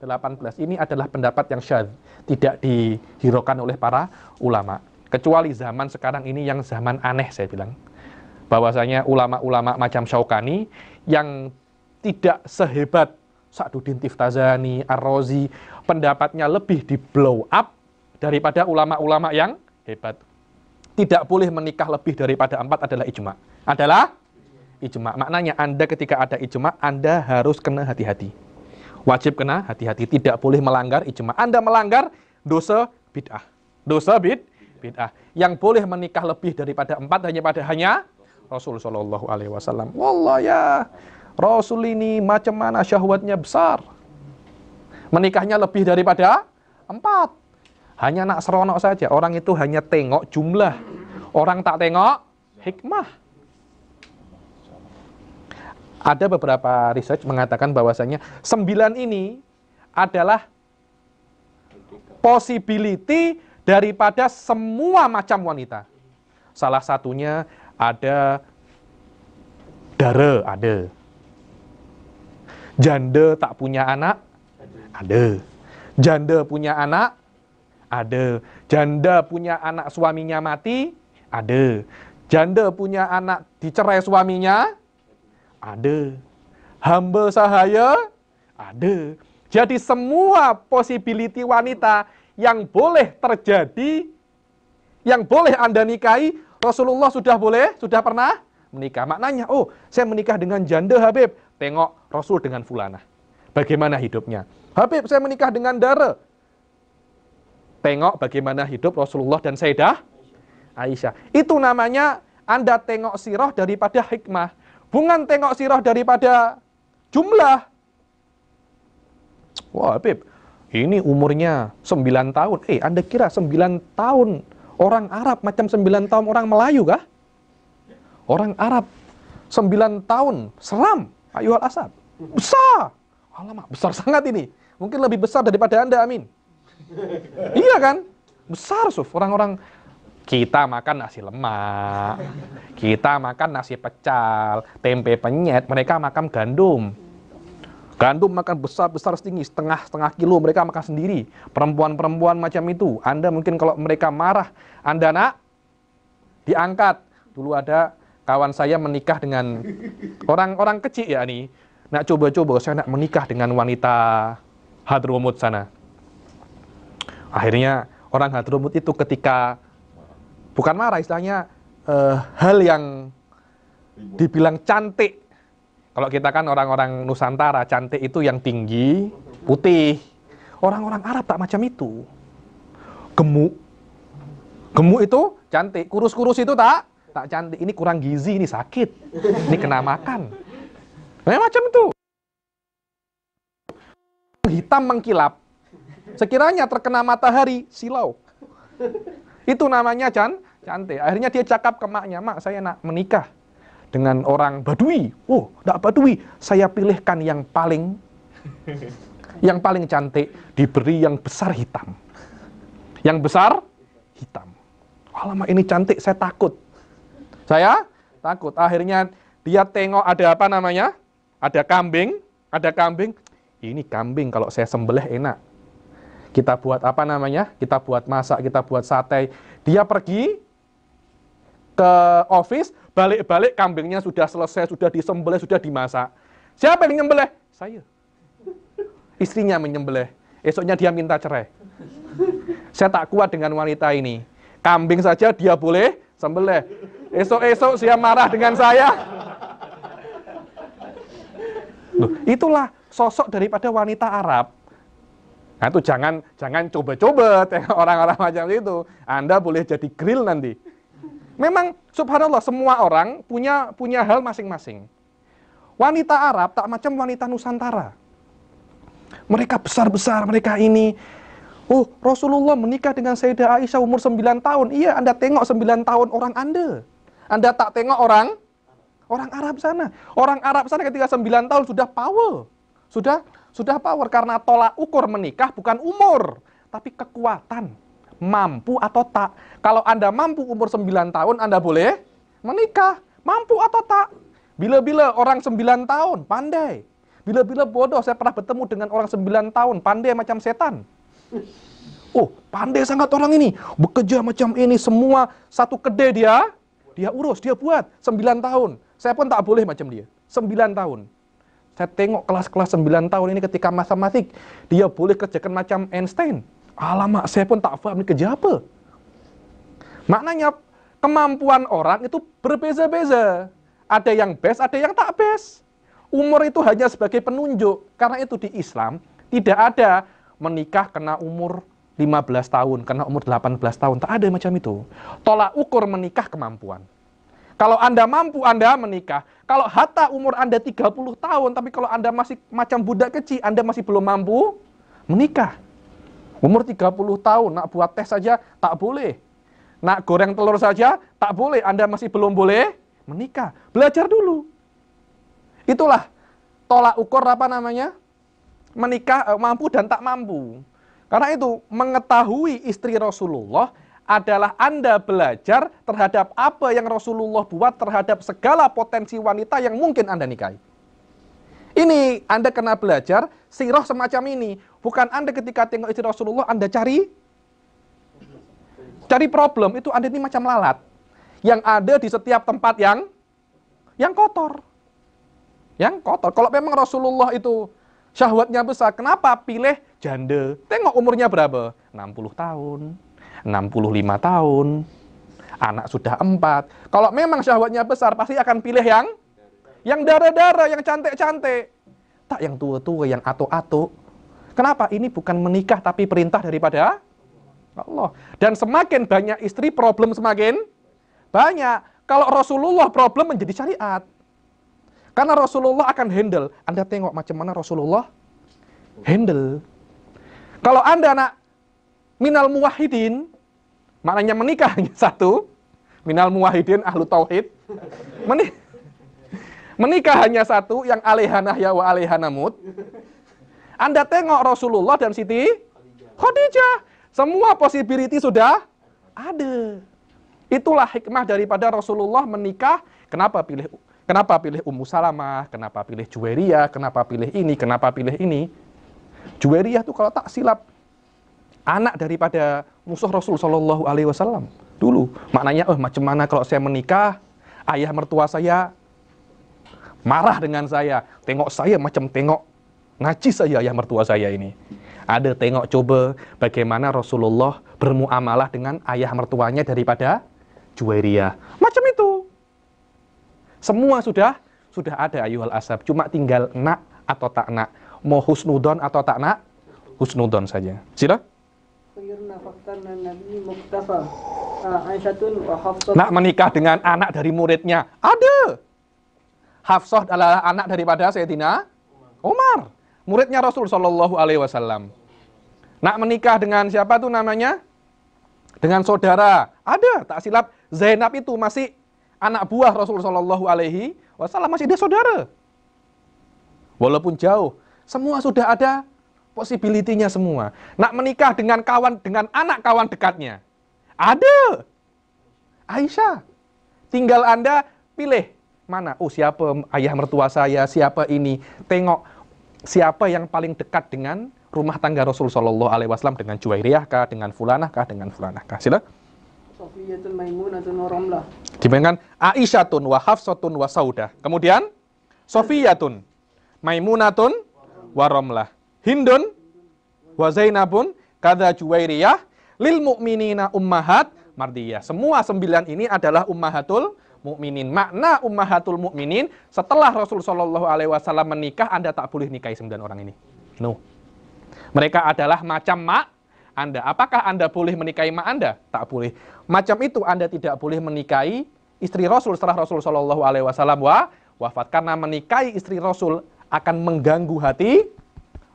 18. Ini adalah pendapat yang syad, tidak dihiraukan oleh para ulama. Kecuali zaman sekarang ini yang zaman aneh saya bilang. Bahwasanya ulama-ulama macam Syaukani yang tidak sehebat Sa'duddin Tiftazani, Ar-Razi, pendapatnya lebih di blow up daripada ulama-ulama yang hebat tidak boleh menikah lebih daripada empat adalah ijma. Adalah ijma. Maknanya Anda ketika ada ijma, Anda harus kena hati-hati. Wajib kena hati-hati, tidak boleh melanggar ijma. Anda melanggar dosa bid'ah. Dosa bid bid'ah. Yang boleh menikah lebih daripada empat hanya pada hanya Rasul Shallallahu Alaihi Wasallam. Wallah ya, Rasul ini macam mana syahwatnya besar. Menikahnya lebih daripada empat. Hanya nak seronok saja. Orang itu hanya tengok jumlah. Orang tak tengok hikmah. Ada beberapa research mengatakan bahwasanya sembilan ini adalah possibility daripada semua macam wanita. Salah satunya ada dare ada. Janda tak punya anak, ada. Janda punya anak, ada. Janda punya anak suaminya mati? Ada. Janda punya anak dicerai suaminya? Ada. Hamba sahaya? Ada. Jadi semua possibility wanita yang boleh terjadi, yang boleh Anda nikahi, Rasulullah sudah boleh, sudah pernah menikah. Maknanya, oh saya menikah dengan janda Habib. Tengok Rasul dengan fulana. Bagaimana hidupnya? Habib, saya menikah dengan Dara. Tengok bagaimana hidup Rasulullah dan Sayyidah Aisyah. Itu namanya Anda tengok sirah daripada hikmah. Bukan tengok sirah daripada jumlah. Wah, Bib, ini umurnya 9 tahun. Eh, Anda kira 9 tahun orang Arab macam 9 tahun orang Melayu kah? Orang Arab 9 tahun seram al Asad. Besar. Alamak, besar sangat ini. Mungkin lebih besar daripada Anda, amin iya kan? Besar, Suf. Orang-orang kita makan nasi lemak, kita makan nasi pecal, tempe penyet, mereka makan gandum. Gandum makan besar-besar setinggi, setengah-setengah kilo mereka makan sendiri. Perempuan-perempuan macam itu, Anda mungkin kalau mereka marah, Anda nak diangkat. Dulu ada kawan saya menikah dengan orang-orang kecil ya nih. Nak coba-coba, saya nak menikah dengan wanita Hadromut sana Akhirnya orang hal terumut itu ketika bukan marah istilahnya uh, hal yang dibilang cantik. Kalau kita kan orang-orang Nusantara cantik itu yang tinggi, putih. Orang-orang Arab tak macam itu. Gemuk. Gemuk itu cantik, kurus-kurus itu tak tak cantik. Ini kurang gizi, ini sakit. Ini kena makan. Nah, macam itu. Hitam mengkilap, Sekiranya terkena matahari, silau. Itu namanya can, cantik. Akhirnya dia cakap ke maknya, mak saya nak menikah dengan orang badui. Oh, tidak badui. Saya pilihkan yang paling yang paling cantik diberi yang besar hitam. Yang besar hitam. Alamak ini cantik, saya takut. Saya takut. Akhirnya dia tengok ada apa namanya? Ada kambing, ada kambing. Ini kambing kalau saya sembelih enak kita buat apa namanya? Kita buat masak, kita buat sate. Dia pergi ke office, balik-balik kambingnya sudah selesai, sudah disembelih, sudah dimasak. Siapa yang nyembelih? Saya. Istrinya menyembelih. Esoknya dia minta cerai. Saya tak kuat dengan wanita ini. Kambing saja dia boleh sembelih. Esok-esok dia marah dengan saya. Loh, itulah sosok daripada wanita Arab Nah itu jangan jangan coba-coba orang-orang macam itu. Anda boleh jadi grill nanti. Memang subhanallah semua orang punya punya hal masing-masing. Wanita Arab tak macam wanita Nusantara. Mereka besar-besar, mereka ini. Oh, Rasulullah menikah dengan Sayyidah Aisyah umur 9 tahun. Iya, Anda tengok 9 tahun orang Anda. Anda tak tengok orang orang Arab sana. Orang Arab sana ketika 9 tahun sudah power. Sudah sudah power karena tolak ukur menikah bukan umur, tapi kekuatan. Mampu atau tak. Kalau Anda mampu umur 9 tahun, Anda boleh menikah. Mampu atau tak. Bila-bila orang 9 tahun, pandai. Bila-bila bodoh, saya pernah bertemu dengan orang 9 tahun, pandai macam setan. Oh, pandai sangat orang ini. Bekerja macam ini, semua satu kedai dia, dia urus, dia buat. 9 tahun. Saya pun tak boleh macam dia. 9 tahun. Saya tengok kelas-kelas 9 tahun ini ketika masa matik, dia boleh kerjakan macam Einstein. Alamak, saya pun tak faham ini kerja apa. Maknanya kemampuan orang itu berbeza-beza. Ada yang best, ada yang tak best. Umur itu hanya sebagai penunjuk. Karena itu di Islam tidak ada menikah kena umur 15 tahun, kena umur 18 tahun. Tak ada macam itu. Tolak ukur menikah kemampuan. Kalau Anda mampu, Anda menikah. Kalau hatta umur Anda 30 tahun, tapi kalau Anda masih macam budak kecil, Anda masih belum mampu menikah. Umur 30 tahun, nak buat teh saja tak boleh. Nak goreng telur saja tak boleh, Anda masih belum boleh menikah. Belajar dulu. Itulah tolak ukur apa namanya? Menikah eh, mampu dan tak mampu. Karena itu mengetahui istri Rasulullah adalah Anda belajar terhadap apa yang Rasulullah buat terhadap segala potensi wanita yang mungkin Anda nikahi. Ini Anda kena belajar sirah semacam ini. Bukan Anda ketika tengok istri Rasulullah, Anda cari cari problem. Itu Anda ini macam lalat. Yang ada di setiap tempat yang yang kotor. Yang kotor. Kalau memang Rasulullah itu syahwatnya besar, kenapa pilih janda? Tengok umurnya berapa? 60 tahun. 65 tahun, anak sudah empat. Kalau memang syahwatnya besar, pasti akan pilih yang yang darah-darah, yang cantik-cantik. Tak yang tua-tua, yang atuk-atuk. Kenapa? Ini bukan menikah tapi perintah daripada Allah. Dan semakin banyak istri, problem semakin banyak. Kalau Rasulullah problem menjadi syariat. Karena Rasulullah akan handle. Anda tengok macam mana Rasulullah handle. Kalau Anda nak minal muwahidin, maknanya menikah hanya satu, minal muwahidin ahlu tauhid, menikah menikah hanya satu yang alehanah ya wa alehanamut. Anda tengok Rasulullah dan Siti Khadijah. Semua possibility sudah ada. Itulah hikmah daripada Rasulullah menikah. Kenapa pilih kenapa pilih Ummu Salamah, kenapa pilih Juwairiyah, kenapa pilih ini, kenapa pilih ini. Juwairiyah itu kalau tak silap anak daripada musuh Rasul Shallallahu Alaihi Wasallam dulu. Maknanya, oh macam mana kalau saya menikah, ayah mertua saya marah dengan saya, tengok saya macam tengok ngaji saya ayah mertua saya ini. Ada tengok coba bagaimana Rasulullah bermuamalah dengan ayah mertuanya daripada Juwairiyah. Macam itu. Semua sudah sudah ada ayuhal asab. Cuma tinggal nak atau tak nak. Mau husnudon atau tak nak, husnudon saja. Sila. Ah, Nak menikah dengan anak dari muridnya. Ada. Hafsah adalah anak daripada Sayyidina Umar. Muridnya Rasul Shallallahu Alaihi Wasallam. Nak menikah dengan siapa tuh namanya? Dengan saudara. Ada. Tak silap Zainab itu masih anak buah Rasul Shallallahu Alaihi Wasallam. Masih dia saudara. Walaupun jauh. Semua sudah ada possibility-nya semua. Nak menikah dengan kawan dengan anak kawan dekatnya. Ada. Aisyah. Tinggal Anda pilih mana. Oh, siapa ayah mertua saya, siapa ini. Tengok siapa yang paling dekat dengan rumah tangga Rasul Shallallahu Alaihi Wasallam dengan Juwairiyah kah, dengan Fulanah kah, dengan Fulanah kah. Sila. Sofiyatun Maimunatun wa Ramlah. Dimengkan Aisyatun wa Hafsatun wa Saudah. Kemudian Sofiyatun Maimunatun wa Hindun wa Zainabun kada Juwairiyah lil mu'minina ummahat mardiyah. Semua sembilan ini adalah ummahatul mukminin. Makna ummahatul mukminin setelah Rasul Shallallahu alaihi wasallam menikah Anda tak boleh nikahi sembilan orang ini. No. Mereka adalah macam mak Anda. Apakah Anda boleh menikahi mak Anda? Tak boleh. Macam itu Anda tidak boleh menikahi istri Rasul setelah Rasul Shallallahu alaihi wasallam wafat karena menikahi istri Rasul akan mengganggu hati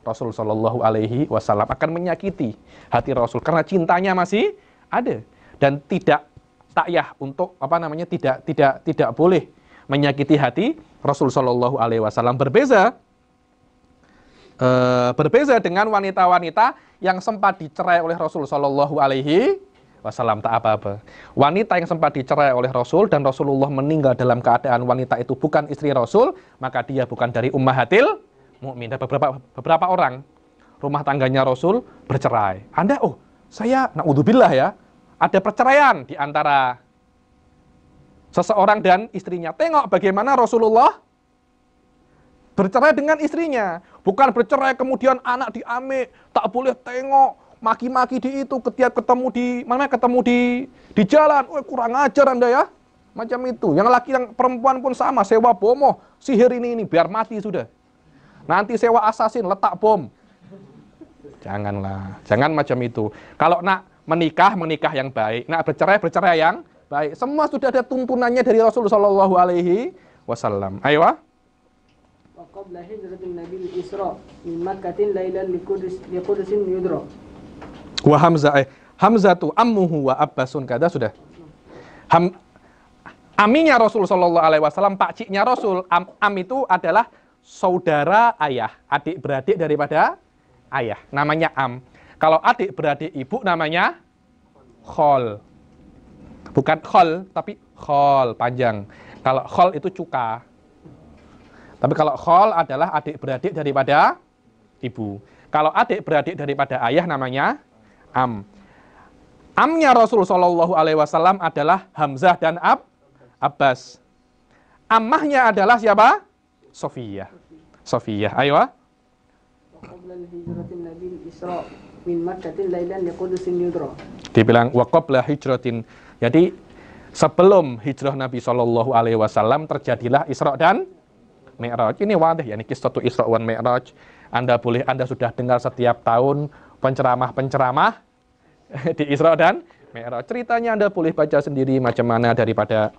Rasul Shallallahu Alaihi Wasallam akan menyakiti hati Rasul karena cintanya masih ada dan tidak takyah untuk apa namanya tidak tidak tidak boleh menyakiti hati Rasul Shallallahu Alaihi Wasallam berbeza e, berbeza dengan wanita-wanita yang sempat dicerai oleh Rasul Shallallahu Alaihi Wasallam tak apa-apa. Wanita yang sempat dicerai oleh Rasul dan Rasulullah meninggal dalam keadaan wanita itu bukan istri Rasul, maka dia bukan dari ummahatil mukmin dan beberapa beberapa orang rumah tangganya Rasul bercerai. Anda oh, saya naudzubillah ya, ada perceraian di antara seseorang dan istrinya. Tengok bagaimana Rasulullah bercerai dengan istrinya. Bukan bercerai kemudian anak diame, tak boleh tengok, maki-maki di itu, ketiap ketemu di mana ketemu di di jalan. Oh, kurang ajar Anda ya. Macam itu. Yang laki yang perempuan pun sama, sewa bomoh, sihir ini ini biar mati sudah. Nanti sewa asasin, letak bom. Janganlah, jangan macam itu. Kalau nak menikah, menikah yang baik. Nak bercerai, bercerai yang baik. Semua sudah ada tuntunannya dari Rasulullah Shallallahu Alaihi Wasallam. Ayo. wah هجرة النبي eh, Hamzah tu ammuhu wa abbasun kada sudah. Ham, aminya Rasul Shallallahu Alaihi Wasallam, pakciknya Rasul, am, am itu adalah saudara ayah, adik beradik daripada ayah, namanya am. Kalau adik beradik ibu namanya khol. Bukan khol, tapi khol panjang. Kalau khol itu cuka. Tapi kalau khol adalah adik beradik daripada ibu. Kalau adik beradik daripada ayah namanya am. Amnya Rasul saw adalah Hamzah dan Ab Abbas. amahnya adalah siapa? Sofiyah. Sofiyah. Ayo. Ah. Dibilang waqabla hijratin. Jadi sebelum hijrah Nabi Shallallahu alaihi wasallam terjadilah Isra dan Mi'raj. Ini wadah ya, ini kisah Isra dan Mi'raj. Anda boleh Anda sudah dengar setiap tahun penceramah-penceramah di Isra dan Mi'raj. Ceritanya Anda boleh baca sendiri macam mana daripada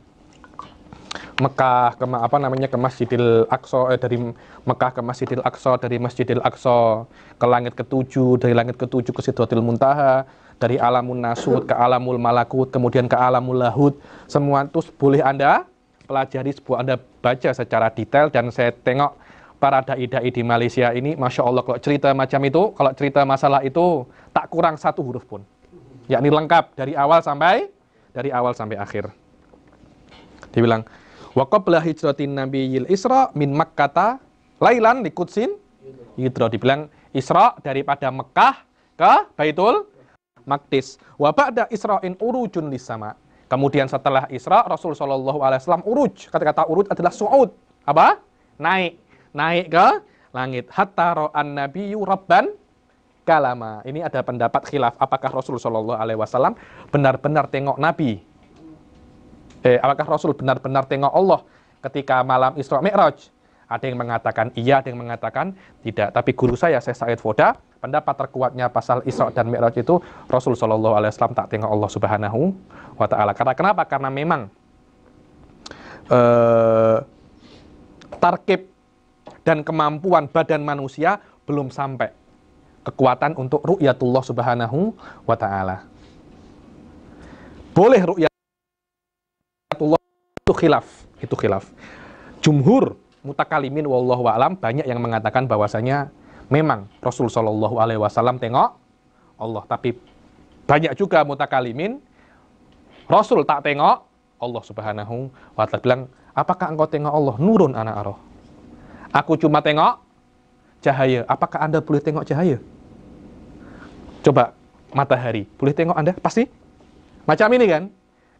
Mekah ke apa namanya ke Masjidil Aqsa eh, dari Mekah ke Masjidil Aqsa dari Masjidil Aqsa ke langit ketujuh dari langit ketujuh ke Sidratil Muntaha dari alamun Nasut ke alamul malakut kemudian ke alamul lahud semua itu boleh Anda pelajari sebuah Anda baca secara detail dan saya tengok para dai-dai di Malaysia ini Masya Allah kalau cerita macam itu kalau cerita masalah itu tak kurang satu huruf pun yakni lengkap dari awal sampai dari awal sampai akhir dibilang Wa qabla hijratin nabiyil Isra min Makkata lailan likutsin yudra dibilang Isra daripada Mekah ke Baitul Maqdis. Wa ba'da Isra'in urujun lisama. Kemudian setelah Isra Rasul sallallahu alaihi wasallam uruj. Kata-kata uruj adalah su'ud. Apa? Naik. Naik ke langit. Hatta ra'an nabiyyu rabban kalama. Ini ada pendapat khilaf apakah Rasul sallallahu alaihi wasallam benar-benar tengok nabi eh, apakah Rasul benar-benar tengok Allah ketika malam Isra Mi'raj? Ada yang mengatakan iya, ada yang mengatakan tidak. Tapi guru saya, saya Said Foda, pendapat terkuatnya pasal Isra dan Mi'raj itu Rasul Shallallahu Alaihi Wasallam tak tengok Allah Subhanahu Wa Taala. Karena kenapa? Karena memang eh, tarkib dan kemampuan badan manusia belum sampai kekuatan untuk ru'yatullah subhanahu wa ta'ala. Boleh ru'yat khilaf, itu khilaf. Jumhur mutakalimin wallahu alam banyak yang mengatakan bahwasanya memang Rasul Shallallahu alaihi wasallam tengok Allah, tapi banyak juga mutakalimin Rasul tak tengok Allah Subhanahu wa taala bilang, "Apakah engkau tengok Allah nurun anak aroh? Aku cuma tengok cahaya. Apakah Anda boleh tengok cahaya?" Coba matahari, boleh tengok Anda? Pasti. Macam ini kan?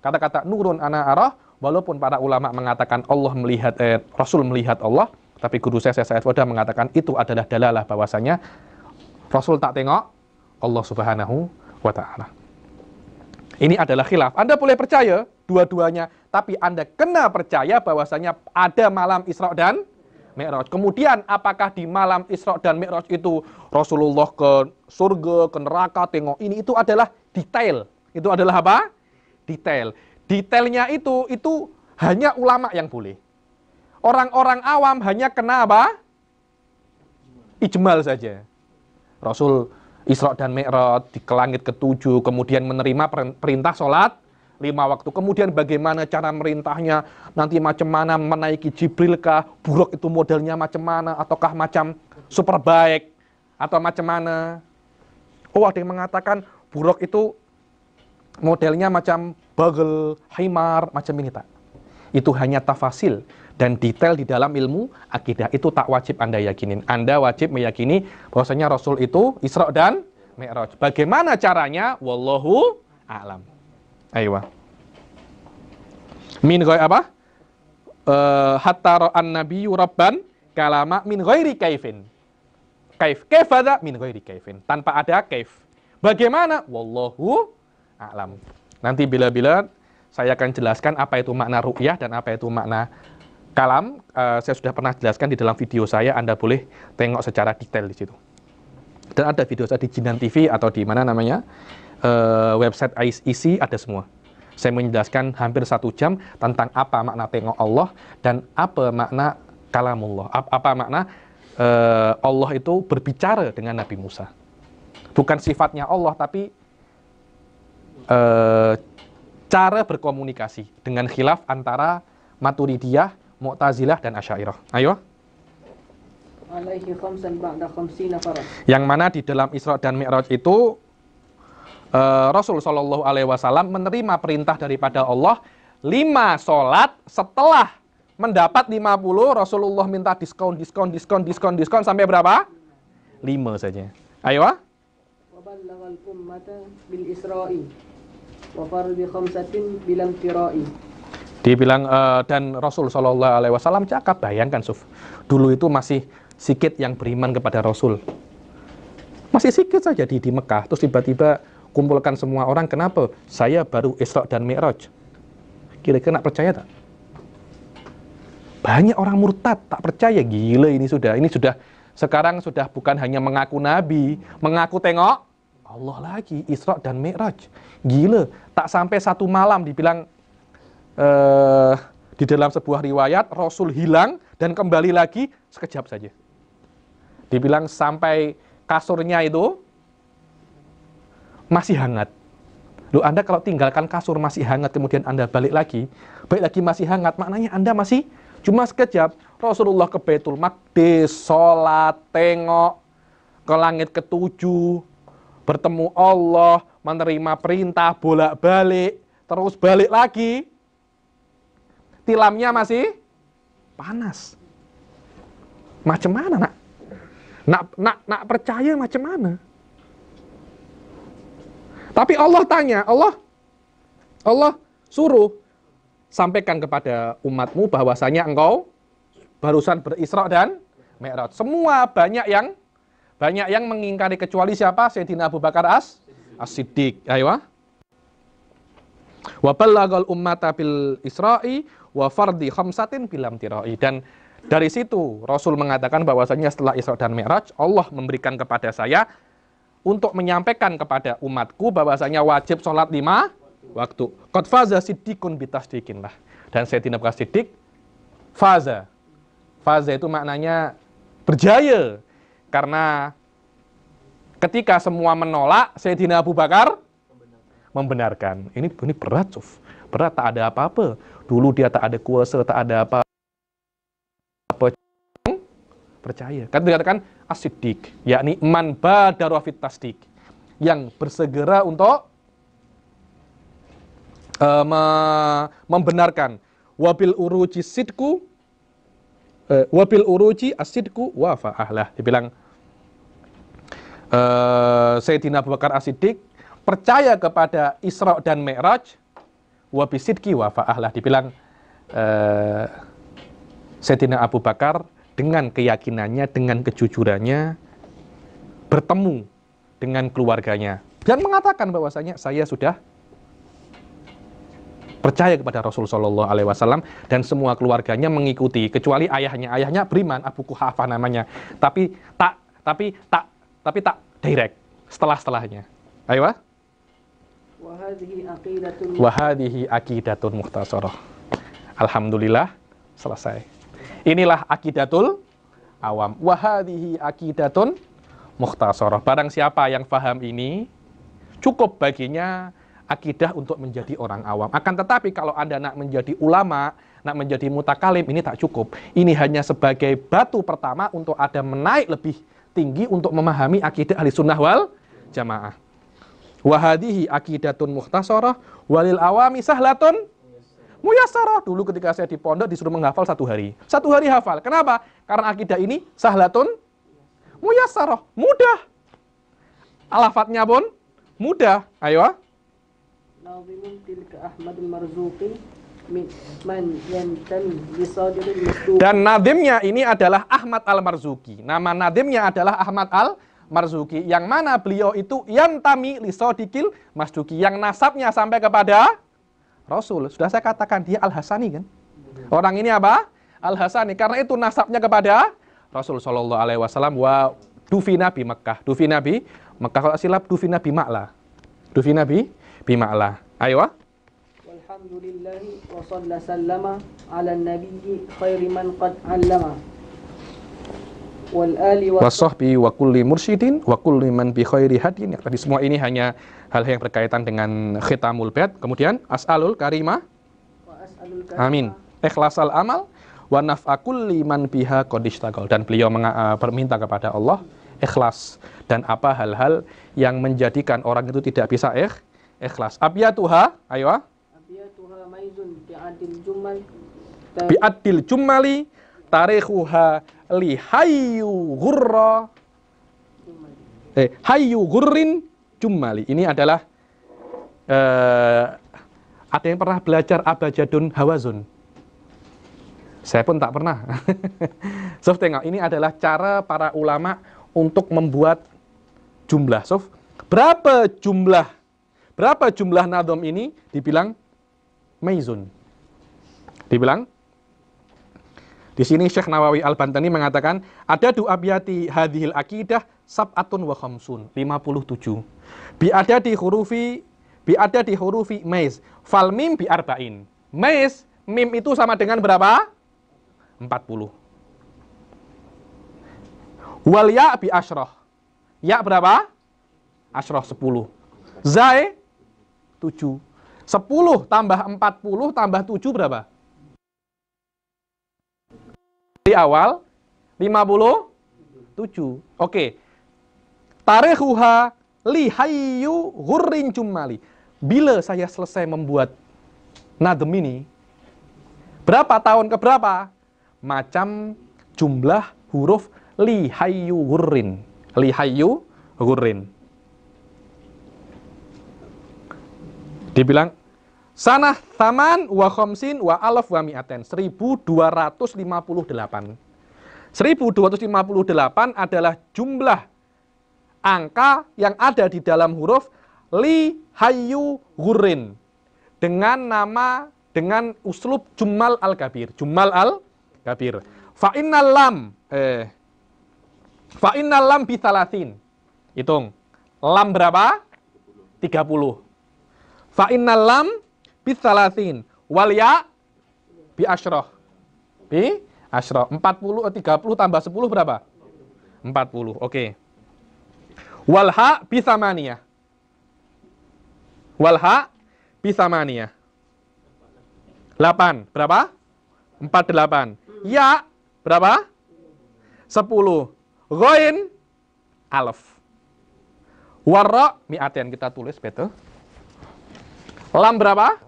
Kata-kata nurun anak aroh, Walaupun para ulama mengatakan Allah melihat eh, Rasul melihat Allah, tapi guru saya saya sudah mengatakan itu adalah dalalah bahwasanya Rasul tak tengok Allah Subhanahu wa taala. Ini adalah khilaf. Anda boleh percaya dua-duanya, tapi Anda kena percaya bahwasanya ada malam Isra dan Mi'raj. Kemudian apakah di malam Isra dan Mi'raj itu Rasulullah ke surga, ke neraka, tengok ini itu adalah detail. Itu adalah apa? Detail detailnya itu itu hanya ulama yang boleh. Orang-orang awam hanya kena apa? Ijmal saja. Rasul Isra dan Mi'raj di ke langit ketujuh, kemudian menerima perintah sholat lima waktu. Kemudian bagaimana cara merintahnya, nanti macam mana menaiki Jibril kah, buruk itu modelnya macam mana, ataukah macam super baik atau macam mana. Oh ada yang mengatakan buruk itu modelnya macam bagel, himar, macam ini tak. Itu hanya tafasil dan detail di dalam ilmu akidah itu tak wajib Anda yakinin. Anda wajib meyakini bahwasanya Rasul itu Isra dan Mi'raj. Bagaimana caranya? Wallahu a'lam. Aywa. Min ghoi apa? Uh, hatta Yurabban nabiyyu rabban kalama min ghairi kaifin. Kaif. Kaif ada min ghairi kaifin. Tanpa ada kaif. Bagaimana? Wallahu a'lam. Nanti bila-bila saya akan jelaskan apa itu makna ru'yah dan apa itu makna kalam. Uh, saya sudah pernah jelaskan di dalam video saya, Anda boleh tengok secara detail di situ. Dan ada video saya di Jinan TV atau di mana namanya, uh, website ICC ada semua. Saya menjelaskan hampir satu jam tentang apa makna tengok Allah dan apa makna kalamullah. Apa, apa makna uh, Allah itu berbicara dengan Nabi Musa. Bukan sifatnya Allah, tapi eh, cara berkomunikasi dengan khilaf antara Maturidiyah, Mu'tazilah, dan Asyairah. Ayo. Yang mana di dalam Isra dan Mi'raj itu eh, Rasul Shallallahu Alaihi Wasallam menerima perintah daripada Allah lima sholat setelah mendapat 50 Rasulullah minta diskon diskon diskon diskon diskon sampai berapa? 5 saja. Ayo. Ah. Dibilang uh, dan Rasul Shallallahu Alaihi Wasallam cakap bayangkan Suf, dulu itu masih sikit yang beriman kepada Rasul, masih sikit saja di di Mekah, terus tiba-tiba kumpulkan semua orang, kenapa? Saya baru Isra dan Mi'raj. Kira-kira nak percaya tak? Banyak orang murtad, tak percaya. Gila ini sudah, ini sudah sekarang sudah bukan hanya mengaku nabi, mengaku tengok Allah lagi Isra dan Mi'raj gila tak sampai satu malam dibilang uh, di dalam sebuah riwayat Rasul hilang dan kembali lagi sekejap saja dibilang sampai kasurnya itu masih hangat lu Anda kalau tinggalkan kasur masih hangat, kemudian Anda balik lagi, balik lagi masih hangat, maknanya Anda masih cuma sekejap. Rasulullah ke Baitul Maqdis, sholat, tengok, ke langit ketujuh, bertemu Allah, menerima perintah bolak-balik, terus balik lagi. Tilamnya masih panas. Macam mana, Nak? Nak nak nak percaya macam mana? Tapi Allah tanya, Allah Allah suruh sampaikan kepada umatmu bahwasanya engkau barusan berisra dan merot Semua banyak yang banyak yang mengingkari kecuali siapa? Sayyidina Abu Bakar As As-Siddiq. Ayo. Ah. Wa ballagal ummata bil Isra'i wa fardhi khamsatin bilam amtira'i Dan dari situ Rasul mengatakan bahwasanya setelah Isra dan Mi'raj Allah memberikan kepada saya untuk menyampaikan kepada umatku bahwasanya wajib sholat lima waktu. Qad faza siddiqun bitasdiqin lah. Dan Sayyidina Bakar Siddiq faza. Faza itu maknanya berjaya karena ketika semua menolak, Sayyidina Abu Bakar membenarkan. Ini ini berat, Suf. Berat tak ada apa-apa. Dulu dia tak ada kuasa, tak ada apa apa percaya. Kan dikatakan asidik, yakni man badara tasdik yang bersegera untuk uh, membenarkan wabil uruji sidku Eh, Wabil uruci asidku wafa ahlah dibilang uh, eh, Sayyidina Abu Bakar Asidik percaya kepada Isra dan Mi'raj wabisidki wafa ahlah dibilang uh, eh, Sayyidina Abu Bakar dengan keyakinannya dengan kejujurannya bertemu dengan keluarganya dan mengatakan bahwasanya saya sudah percaya kepada Rasul Shallallahu Alaihi Wasallam dan semua keluarganya mengikuti kecuali ayahnya ayahnya beriman Abu Kuhafa namanya tapi tak tapi tak tapi tak direct setelah setelahnya ayo ah. wahadihi akidatun muhtasoroh alhamdulillah selesai inilah akidatul awam wahadihi akidatun muhtasoroh barang siapa yang faham ini cukup baginya akidah untuk menjadi orang awam. Akan tetapi kalau Anda nak menjadi ulama, nak menjadi mutakalim, ini tak cukup. Ini hanya sebagai batu pertama untuk Anda menaik lebih tinggi untuk memahami akidah ahli sunnah wal jamaah. Wahadihi akidatun muhtasarah, walil awami sahlatun muyasarah. Dulu ketika saya di pondok disuruh menghafal satu hari. Satu hari hafal. Kenapa? Karena akidah ini sahlatun muyasarah. Mudah. Alafatnya pun mudah. Ayo. Dan nadimnya ini adalah Ahmad Al-Marzuki. Nama nadimnya adalah Ahmad Al-Marzuki. Yang mana beliau itu yantami lisodikil masduki. Yang nasabnya sampai kepada Rasul. Sudah saya katakan dia Al-Hasani kan? Orang ini apa? Al-Hasani. Karena itu nasabnya kepada Rasul Shallallahu Alaihi Wasallam wa Dufi Nabi Mekah. Dufina Nabi. Mekah. Kalau silap dufina Nabi Ma'la. Dufina Nabi bima'la. ayo. Ah. Walhamdulillah wa sallallahu sallama ala nabiyyi khairi man qad 'allama. Wal ali wa sahbihi wa kulli mursyidin wa kulli man bi khairi hadin. Ya, tadi semua ini hanya hal yang berkaitan dengan khitamul bait. Kemudian as'alul karimah. Wa as'alul karimah. Amin. Ikhlasal amal wa naf'akul liman biha qadishtagol dan beliau meminta eh, kepada Allah ikhlas dan apa hal-hal yang menjadikan orang itu tidak bisa ikh, ikhlas. Abiyatuha, ayo. Ah. Abiyatuha maizun biadil jumali. biadil jumali tarikhuha lihayu gurra. Eh, hayu gurrin jumali. Ini adalah eh, ada yang pernah belajar abajadun hawazun? Saya pun tak pernah. Sof tengok, ini adalah cara para ulama untuk membuat jumlah. Sof, berapa jumlah Berapa jumlah nadom ini? Dibilang meizun. Dibilang di sini Syekh Nawawi Al-Bantani mengatakan ada dua biati hadhil akidah sab'atun wa khamsun 57. Bi ada di hurufi bi ada di hurufi meiz. fal mim bi arba'in. Meiz mim itu sama dengan berapa? 40. Wal ya bi asroh, Ya berapa? asroh 10. Zai 7. 10 tambah 40 tambah 7 berapa? Di awal 57. Oke. tarehuha lihayu hurrin cummali. Bila saya selesai membuat nadem ini, berapa tahun ke berapa? Macam jumlah huruf lihayu hurrin. Lihayu hurrin. Dibilang sana taman wa khomsin wa alaf wa mi'aten 1258. 1258 adalah jumlah angka yang ada di dalam huruf li hayu hurin dengan nama dengan uslub jumal al kabir jumal al kabir fa innal lam eh fa innal lam bi hitung lam berapa 30 Fa innal lam bisalasin wal ya bi ashroh. Bi asyroh. 40 30 tambah 10 berapa? 40. Oke. Okay. Wal ha bisamaniyah. Wal ha bisamaniyah. 8. Berapa? 48. Ya berapa? 10. Ghain Warok Warra aten kita tulis betul. Lam berapa?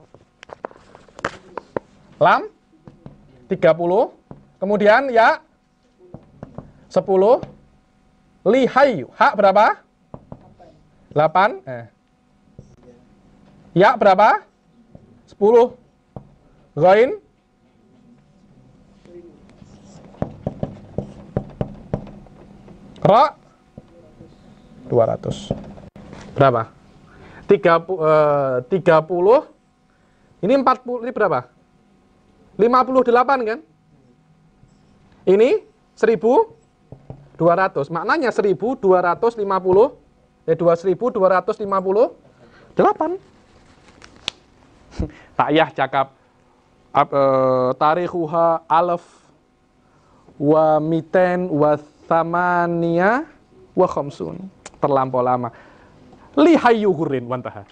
Lam 30. Kemudian ya 10. Lihai. Hak berapa? 8. Eh. Ya berapa? 10. Zain Ra 200. Berapa? 200. 30, eh, puluh, ini 40 ini berapa? delapan kan? Ini seribu dua ratus Maknanya seribu dua ratus lima 1250 eh 2258. Yah cakap eh, tarikhuha alaf wa miten wa thamania wa khamsun. Terlampau lama lihayu hurin wantaha.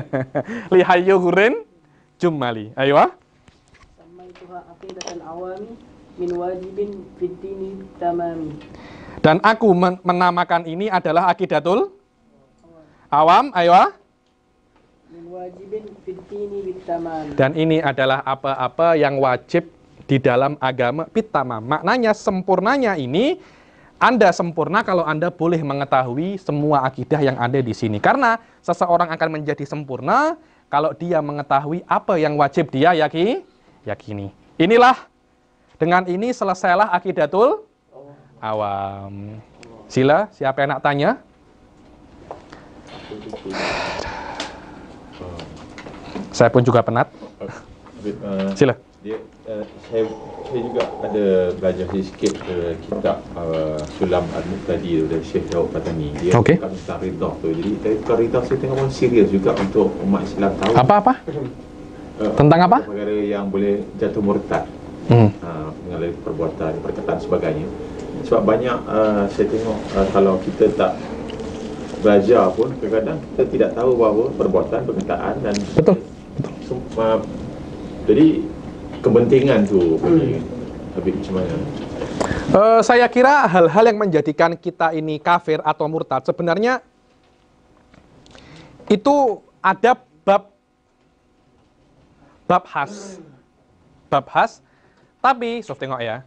lihayu hurin jumali ayo ah. Dan aku men menamakan ini adalah akidatul awam. ayo ah. Dan ini adalah apa-apa yang wajib di dalam agama pitama. Maknanya sempurnanya ini anda sempurna kalau Anda boleh mengetahui semua akidah yang ada di sini. Karena seseorang akan menjadi sempurna kalau dia mengetahui apa yang wajib dia yakini. yakini. Inilah dengan ini selesailah akidatul awam. Sila, siapa yang nak tanya? Saya pun juga penat. Eh, Sila. dia uh, saya saya juga ada belajar sikit ke uh, kitab uh, sulam al-muqtadi dari Syekh Daud Patani dia okay. bukan tentang tu jadi dari eh, tukar ridha saya tengok pun serius juga untuk umat Islam tahu apa-apa? Uh, tentang apa? perkara yang boleh jatuh murtad hmm. uh, mengalami perbuatan perkataan sebagainya sebab banyak uh, saya tengok uh, kalau kita tak belajar pun kadang-kadang kita tidak tahu bahawa perbuatan perkataan dan betul, betul. uh, jadi kepentingan tuh hmm. Habib macam Uh, saya kira hal-hal yang menjadikan kita ini kafir atau murtad sebenarnya itu ada bab bab khas bab khas tapi soft tengok ya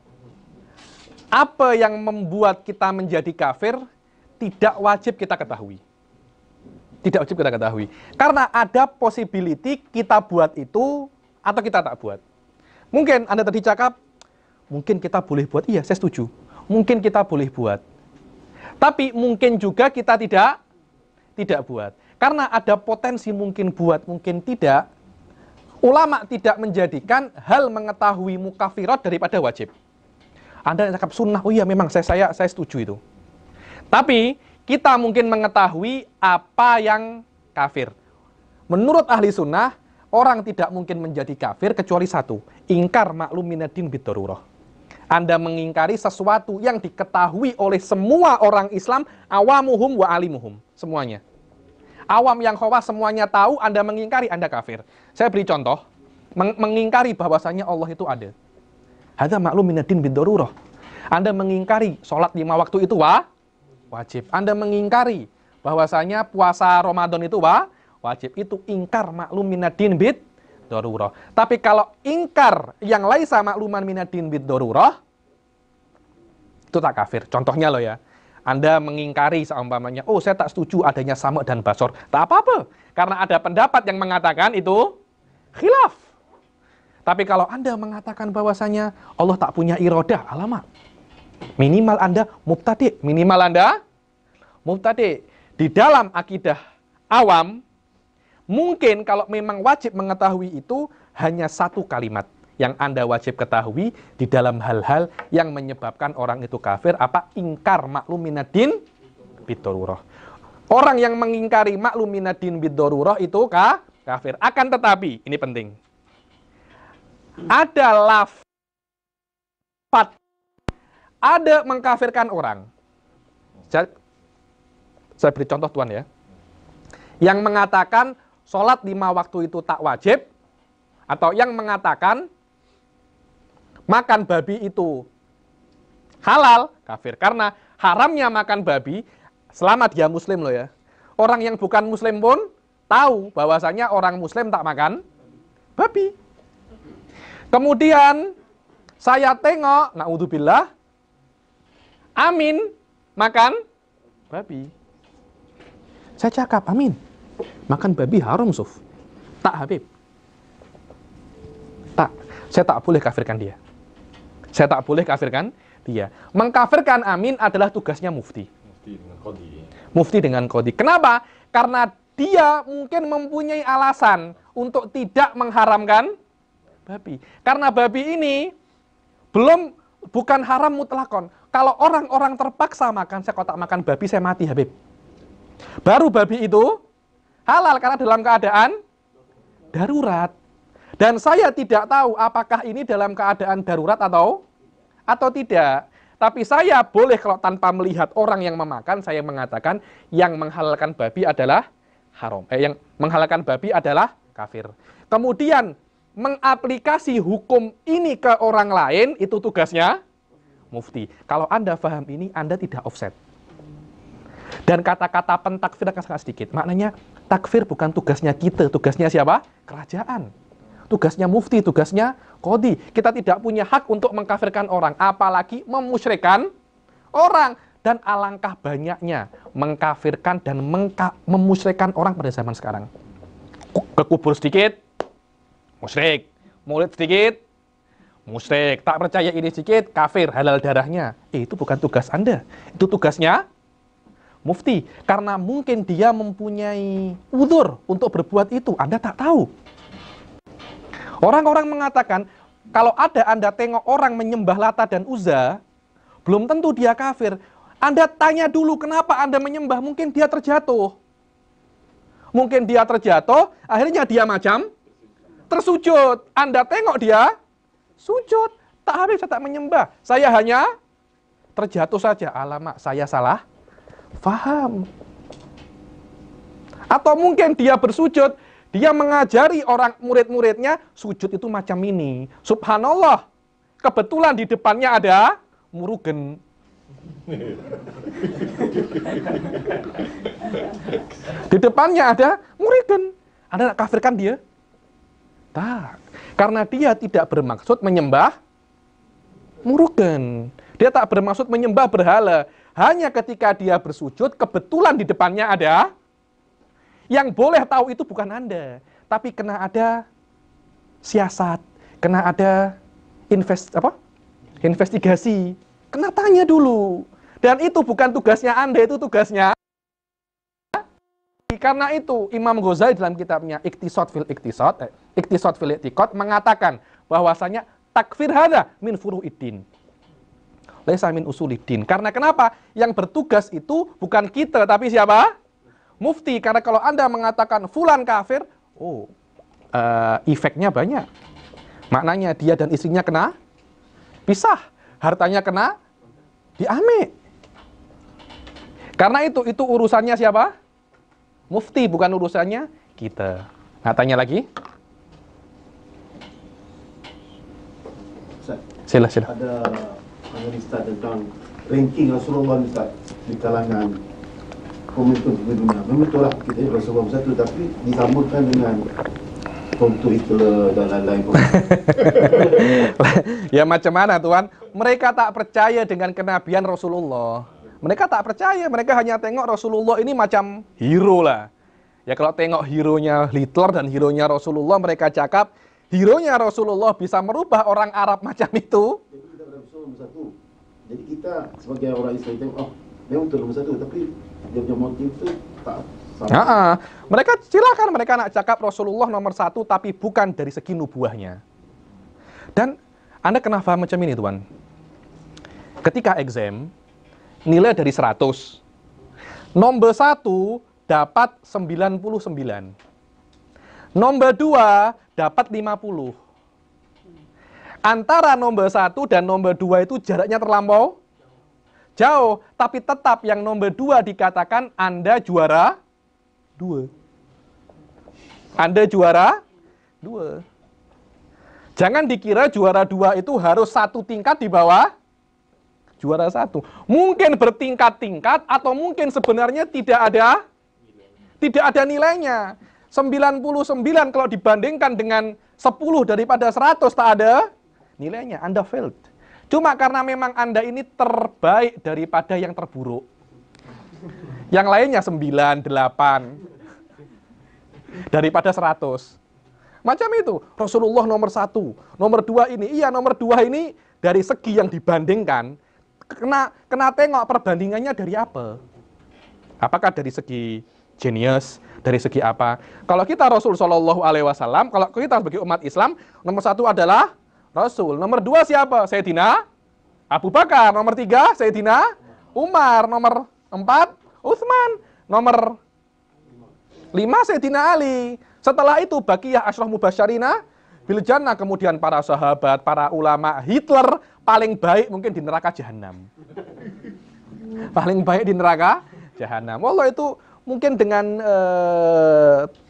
apa yang membuat kita menjadi kafir tidak wajib kita ketahui tidak wajib kita ketahui karena ada possibility kita buat itu atau kita tak buat Mungkin Anda tadi cakap, mungkin kita boleh buat, iya saya setuju. Mungkin kita boleh buat. Tapi mungkin juga kita tidak tidak buat. Karena ada potensi mungkin buat, mungkin tidak. Ulama tidak menjadikan hal mengetahui mukafirat daripada wajib. Anda yang cakap sunnah, oh iya memang saya saya saya setuju itu. Tapi kita mungkin mengetahui apa yang kafir. Menurut ahli sunnah, orang tidak mungkin menjadi kafir kecuali satu, ingkar makluminadin bidarurah. Anda mengingkari sesuatu yang diketahui oleh semua orang Islam, awamuhum wa alimuhum, semuanya. Awam yang khawas semuanya tahu, Anda mengingkari, Anda kafir. Saya beri contoh, meng mengingkari bahwasanya Allah itu ada. Hada makluminadin bidarurah. Anda mengingkari sholat lima waktu itu wa? wajib. Anda mengingkari bahwasanya puasa Ramadan itu wa? wajib. Itu ingkar makluminadin bidarurah darurah. Tapi kalau ingkar yang lain sama Luman minadin bid darurah, itu tak kafir. Contohnya loh ya, Anda mengingkari seumpamanya, oh saya tak setuju adanya sama dan basor. Tak apa-apa, karena ada pendapat yang mengatakan itu khilaf. Tapi kalau Anda mengatakan bahwasanya Allah tak punya irodah, alamak. Minimal Anda mubtadi, minimal Anda mubtadi. Di dalam akidah awam, Mungkin kalau memang wajib mengetahui itu hanya satu kalimat yang Anda wajib ketahui di dalam hal-hal yang menyebabkan orang itu kafir apa ingkar makluminadin bidarurah. Orang yang mengingkari makluminadin bidarurah itu kah? kafir. Akan tetapi, ini penting. Ada lafat ada mengkafirkan orang. Saya, saya beri contoh tuan ya. Yang mengatakan sholat lima waktu itu tak wajib, atau yang mengatakan makan babi itu halal, kafir. Karena haramnya makan babi, selama dia muslim loh ya. Orang yang bukan muslim pun tahu bahwasanya orang muslim tak makan babi. Kemudian saya tengok, naudzubillah, Amin makan babi. Saya cakap Amin. Makan babi haram, Suf. Tak, Habib. Tak. Saya tak boleh kafirkan dia. Saya tak boleh kafirkan dia. Mengkafirkan amin adalah tugasnya mufti. Mufti dengan kodi. Mufti dengan kodi. Kenapa? Karena dia mungkin mempunyai alasan untuk tidak mengharamkan babi. Karena babi ini belum bukan haram mutlakon. Kalau orang-orang terpaksa makan, saya kotak makan babi, saya mati Habib. Baru babi itu halal karena dalam keadaan darurat. Dan saya tidak tahu apakah ini dalam keadaan darurat atau atau tidak. Tapi saya boleh kalau tanpa melihat orang yang memakan, saya mengatakan yang menghalalkan babi adalah haram. Eh, yang menghalalkan babi adalah kafir. Kemudian mengaplikasi hukum ini ke orang lain itu tugasnya mufti. Kalau Anda paham ini, Anda tidak offset. Dan kata-kata pentakfir akan sangat sedikit. Maknanya takfir bukan tugasnya kita, tugasnya siapa? Kerajaan. Tugasnya mufti, tugasnya kodi. Kita tidak punya hak untuk mengkafirkan orang, apalagi memusyrikan orang. Dan alangkah banyaknya mengkafirkan dan mengka memusyrikan orang pada zaman sekarang. Kekubur sedikit, musyrik. Mulut sedikit, musyrik. Tak percaya ini sedikit, kafir, halal darahnya. Eh, itu bukan tugas Anda. Itu tugasnya mufti karena mungkin dia mempunyai udur untuk berbuat itu. Anda tak tahu. Orang-orang mengatakan kalau ada Anda tengok orang menyembah Lata dan Uza belum tentu dia kafir. Anda tanya dulu kenapa Anda menyembah, mungkin dia terjatuh. Mungkin dia terjatuh, akhirnya dia macam tersujud. Anda tengok dia, sujud. Tak habis, saya tak menyembah. Saya hanya terjatuh saja. Alamak, saya salah faham. Atau mungkin dia bersujud, dia mengajari orang murid-muridnya sujud itu macam ini. Subhanallah, kebetulan di depannya ada murugen. Di depannya ada murugen Anda nak kafirkan dia? Tak. Karena dia tidak bermaksud menyembah murugen. Dia tak bermaksud menyembah berhala. Hanya ketika dia bersujud, kebetulan di depannya ada. Yang boleh tahu itu bukan Anda. Tapi kena ada siasat, kena ada invest apa? investigasi. Kena tanya dulu. Dan itu bukan tugasnya Anda, itu tugasnya karena itu Imam Ghazali dalam kitabnya Iktisot fil Iktisot, eh, Iktisot fil Iktikot mengatakan bahwasanya takfir hada min furu'iddin laisa min usulidin. Karena kenapa? Yang bertugas itu bukan kita tapi siapa? Mufti. Karena kalau Anda mengatakan fulan kafir, oh, uh, efeknya banyak. Maknanya dia dan istrinya kena pisah, hartanya kena diame. Karena itu itu urusannya siapa? Mufti bukan urusannya kita. Nah, tanya lagi. Sila, sila. Ada tadi Ustaz tentang ranking Rasulullah ni Ustaz di kalangan pemimpin di dunia. Memang itulah kita Rasulullah satu tapi disambutkan dengan Komtu Hitler dan lain-lain Ya macam mana tuan? Mereka tak percaya dengan kenabian Rasulullah Mereka tak percaya, mereka hanya tengok Rasulullah ini macam hero lah Ya kalau tengok hero-nya Hitler dan hero-nya Rasulullah mereka cakap Hero-nya Rasulullah bisa merubah orang Arab macam itu Jadi kita jadi kita sebagai orang Islam itu oh memang belum satu tapi dia motif itu tak sama. Ha -ha. Mereka silakan mereka nak cakap Rasulullah nomor satu tapi bukan dari segi nubuahnya. Dan Anda kena paham macam ini tuan. Ketika exam, nilai dari 100. Nomor 1 dapat 99. Nomor 2 dapat 50 Antara nomor satu dan nomor dua itu jaraknya terlampau jauh, tapi tetap yang nomor dua dikatakan Anda juara dua. Anda juara dua. Jangan dikira juara dua itu harus satu tingkat di bawah juara satu. Mungkin bertingkat-tingkat atau mungkin sebenarnya tidak ada tidak ada nilainya. 99 kalau dibandingkan dengan 10 daripada 100 tak ada nilainya, Anda failed. Cuma karena memang Anda ini terbaik daripada yang terburuk. Yang lainnya 9, 8. Daripada 100. Macam itu. Rasulullah nomor satu. Nomor dua ini. Iya, nomor dua ini dari segi yang dibandingkan. Kena, kena tengok perbandingannya dari apa. Apakah dari segi genius, dari segi apa. Kalau kita Rasul Shallallahu Alaihi Wasallam, kalau kita sebagai umat Islam, nomor satu adalah Rasul. Nomor dua siapa? Sayyidina Abu Bakar. Nomor tiga, Sayyidina Umar. Nomor empat, Uthman. Nomor lima, Sayyidina Ali. Setelah itu, Bakiyah Ashraf Mubasyarina. Biljana kemudian para sahabat, para ulama, Hitler, paling baik mungkin di neraka jahanam. paling baik di neraka jahanam. Wallah itu mungkin dengan e,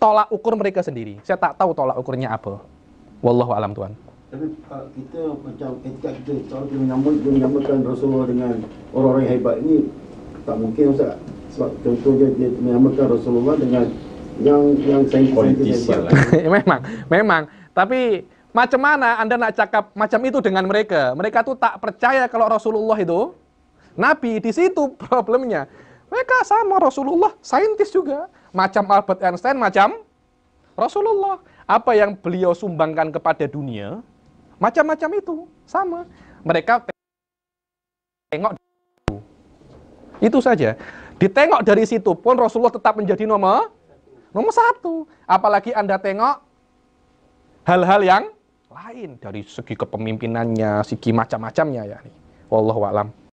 tolak ukur mereka sendiri. Saya tak tahu tolak ukurnya apa. Wallahu alam Tuhan. Tapi kita macam etika kita kalau kita menyambut kita menyambutkan Rasulullah dengan orang-orang yang hebat ini tak mungkin Ustaz. Sebab contohnya dia menyambutkan Rasulullah dengan yang yang saintis-saintis hebat. memang, memang. Tapi macam mana Anda nak cakap macam itu dengan mereka? Mereka tuh tak percaya kalau Rasulullah itu Nabi. Di situ problemnya. Mereka sama Rasulullah, saintis juga. Macam Albert Einstein, macam Rasulullah. Apa yang beliau sumbangkan kepada dunia, Macam-macam itu sama. Mereka tengok itu saja. Ditengok dari situ pun Rasulullah tetap menjadi nomor nomor satu. Apalagi Anda tengok hal-hal yang lain dari segi kepemimpinannya, segi macam-macamnya ya. Wallahu a'lam.